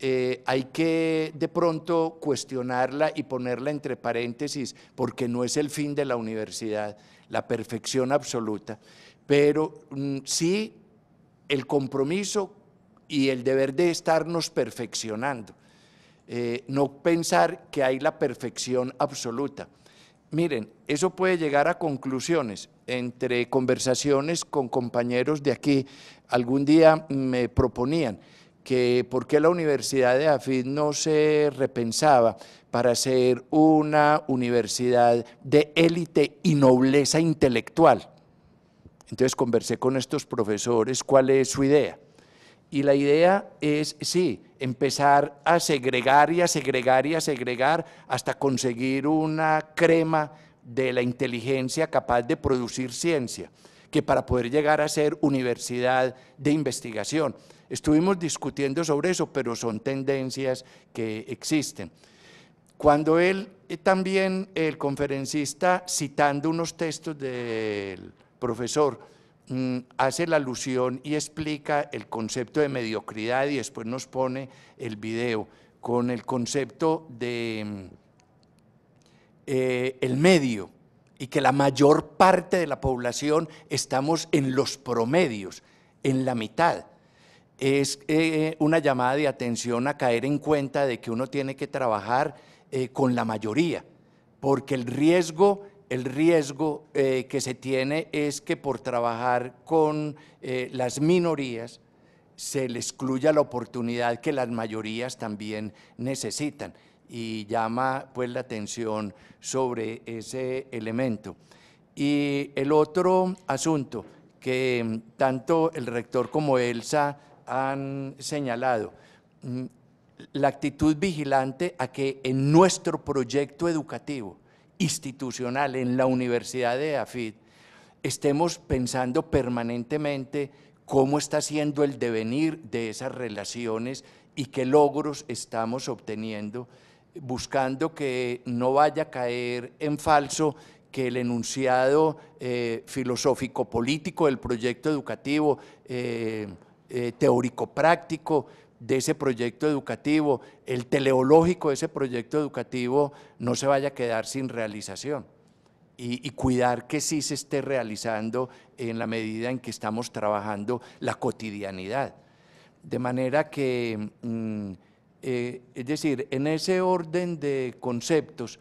Speaker 3: eh, hay que de pronto cuestionarla y ponerla entre paréntesis, porque no es el fin de la universidad, la perfección absoluta, pero mm, sí el compromiso y el deber de estarnos perfeccionando. Eh, no pensar que hay la perfección absoluta. Miren, eso puede llegar a conclusiones entre conversaciones con compañeros de aquí. Algún día me proponían que por qué la Universidad de AFID no se repensaba para ser una universidad de élite y nobleza intelectual. Entonces conversé con estos profesores cuál es su idea. Y la idea es, sí, empezar a segregar y a segregar y a segregar hasta conseguir una crema de la inteligencia capaz de producir ciencia, que para poder llegar a ser universidad de investigación. Estuvimos discutiendo sobre eso, pero son tendencias que existen. Cuando él eh, también, el conferencista, citando unos textos del profesor, mm, hace la alusión y explica el concepto de mediocridad y después nos pone el video con el concepto de mm, eh, el medio y que la mayor parte de la población estamos en los promedios, en la mitad. Es eh, una llamada de atención a caer en cuenta de que uno tiene que trabajar eh, con la mayoría, porque el riesgo el riesgo eh, que se tiene es que por trabajar con eh, las minorías se le excluya la oportunidad que las mayorías también necesitan y llama pues la atención sobre ese elemento. Y el otro asunto que mm, tanto el rector como Elsa han señalado, mm, la actitud vigilante a que en nuestro proyecto educativo institucional en la Universidad de AFID, estemos pensando permanentemente cómo está siendo el devenir de esas relaciones y qué logros estamos obteniendo, buscando que no vaya a caer en falso que el enunciado eh, filosófico-político del proyecto educativo, eh, eh, teórico-práctico, de ese proyecto educativo, el teleológico de ese proyecto educativo no se vaya a quedar sin realización y, cuidar que sí se esté realizando en la medida en que estamos trabajando la cotidianidad. De manera que, mm, eh, es decir, en ese orden de conceptos,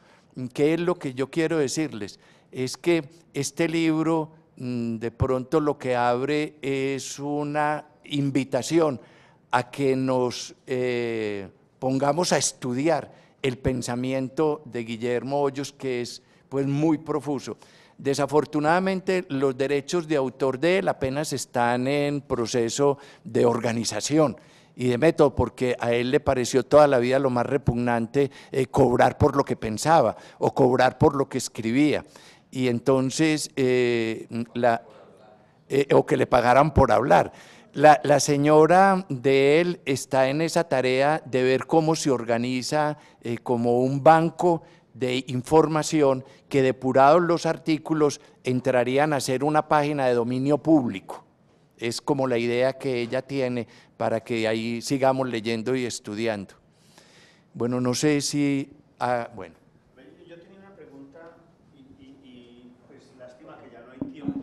Speaker 3: ¿qué es lo que yo quiero decirles? Es que este libro mm, de pronto lo que abre es una invitación a que nos eh, pongamos a estudiar el pensamiento de Guillermo Hoyos, que es pues muy profuso. Desafortunadamente, los derechos de autor de él apenas están en proceso de organización y de método, porque a él le pareció toda la vida lo más repugnante eh, cobrar por lo que pensaba o cobrar por lo que escribía. Y entonces, eh, o que le pagaran por hablar. La, señora de él está en esa tarea de ver cómo se organiza eh, como un banco de información que depurados los artículos entrarían a ser una página de dominio público. Es como la idea que ella tiene para que ahí sigamos leyendo y estudiando. Bueno, no sé si... Ah, bueno. Yo tenía una pregunta
Speaker 5: y, pues lástima que ya no hay tiempo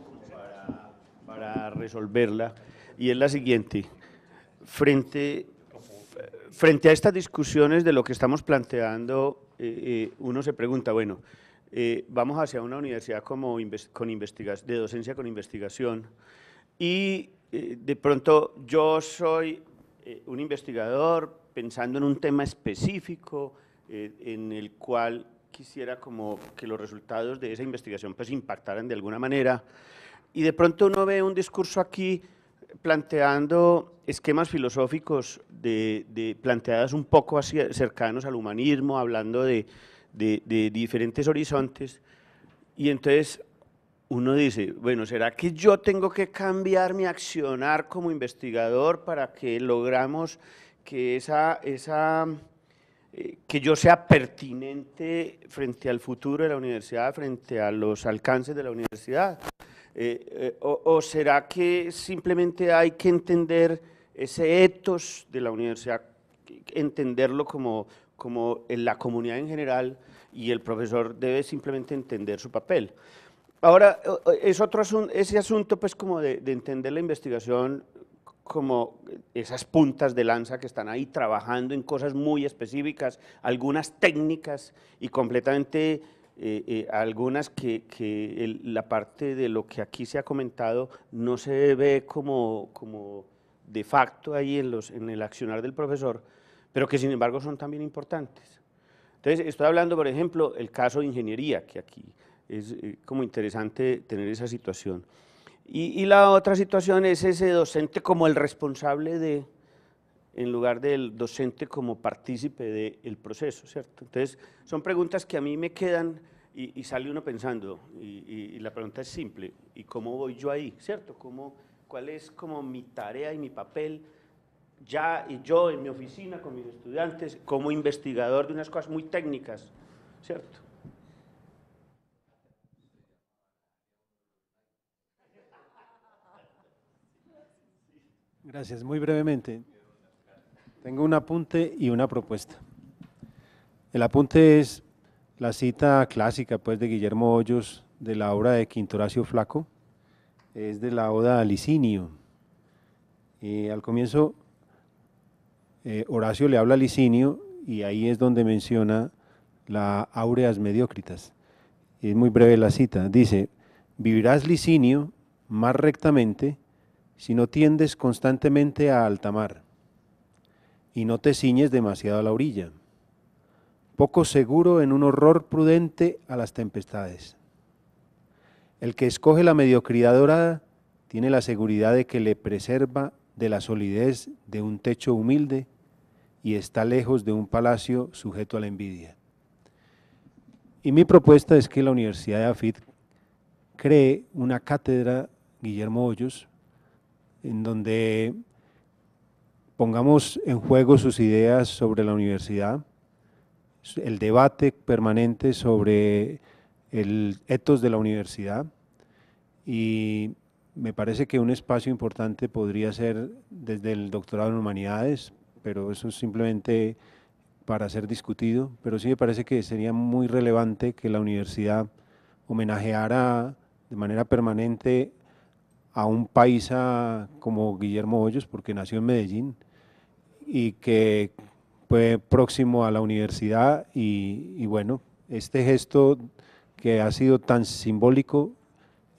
Speaker 5: para resolverla y es la siguiente. Frente, frente a estas discusiones de lo que estamos planteando, eh, eh, uno se pregunta, bueno, eh, vamos hacia una universidad como con de docencia con investigación y de pronto yo soy un investigador pensando en un tema específico en el cual quisiera como que los resultados de esa investigación pues impactaran de alguna manera y de pronto uno ve un discurso aquí planteando esquemas filosóficos de, planteadas un poco cercanos al humanismo, hablando de, diferentes horizontes, y entonces uno dice, bueno, ¿será que yo tengo que cambiar mi accionar como investigador para que logramos que, esa, eh, que yo sea pertinente frente al futuro de la universidad, frente a los alcances de la universidad? Eh, eh, o, será que simplemente hay que entender ese ethos de la universidad, entenderlo como, como en la comunidad en general y el profesor debe simplemente entender su papel? Ahora, es otro ese asunto pues como de entender la investigación como esas puntas de lanza que están ahí trabajando en cosas muy específicas, algunas técnicas y completamente eh, eh, algunas que, que la parte de lo que aquí se ha comentado no se ve como, como de facto ahí en, los, en el accionar del profesor, pero que sin embargo son también importantes. Entonces, estoy hablando, por ejemplo, el caso de ingeniería, que aquí es eh, como interesante tener esa situación. y, la otra situación es ese docente como el responsable de, en lugar del docente como partícipe del proceso, ¿cierto? Entonces, son preguntas que a mí me quedan y, sale uno pensando, y, la pregunta es simple, ¿y cómo voy yo ahí, cierto? ¿Cómo, ¿Cuál es como mi tarea y mi papel ya y yo en mi oficina con mis estudiantes como investigador de unas cosas muy técnicas,
Speaker 8: cierto? Gracias. Muy brevemente, tengo un apunte y una propuesta. El apunte es la cita clásica pues, de Guillermo Hoyos de la obra de Quinto Horacio Flaco, es de la Oda a Licinio. y al comienzo, eh, Horacio le habla a Licinio y ahí es donde menciona la áureas mediocritas. Es muy breve la cita. Dice, vivirás Licinio más rectamente si no tiendes constantemente a altamar y no te ciñes demasiado a la orilla. Poco seguro en un horror prudente a las tempestades. El que escoge la mediocridad dorada tiene la seguridad de que le preserva de la solidez de un techo humilde y está lejos de un palacio sujeto a la envidia. Y mi propuesta es que la Universidad de Afid cree una cátedra, Guillermo Hoyos, en donde pongamos en juego sus ideas sobre la universidad, el debate permanente sobre el etos de la universidad y me parece que un espacio importante podría ser desde el doctorado en humanidades, pero eso es simplemente para ser discutido, pero sí me parece que sería muy relevante que la universidad homenajeara de manera permanente a un paisa como Guillermo Hoyos, porque nació en Medellín y que fue próximo a la universidad y, y bueno, este gesto que ha sido tan simbólico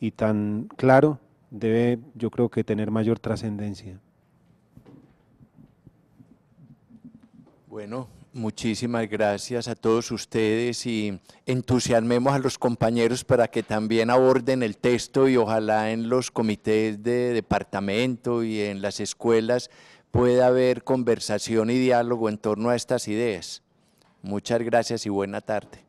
Speaker 8: y tan claro debe yo creo que tener mayor trascendencia.
Speaker 3: Bueno, Muchísimas gracias a todos ustedes y entusiasmemos a los compañeros para que también aborden el texto y ojalá en los comités de departamento y en las escuelas pueda haber conversación y diálogo en torno a estas ideas. Muchas gracias y buena tarde.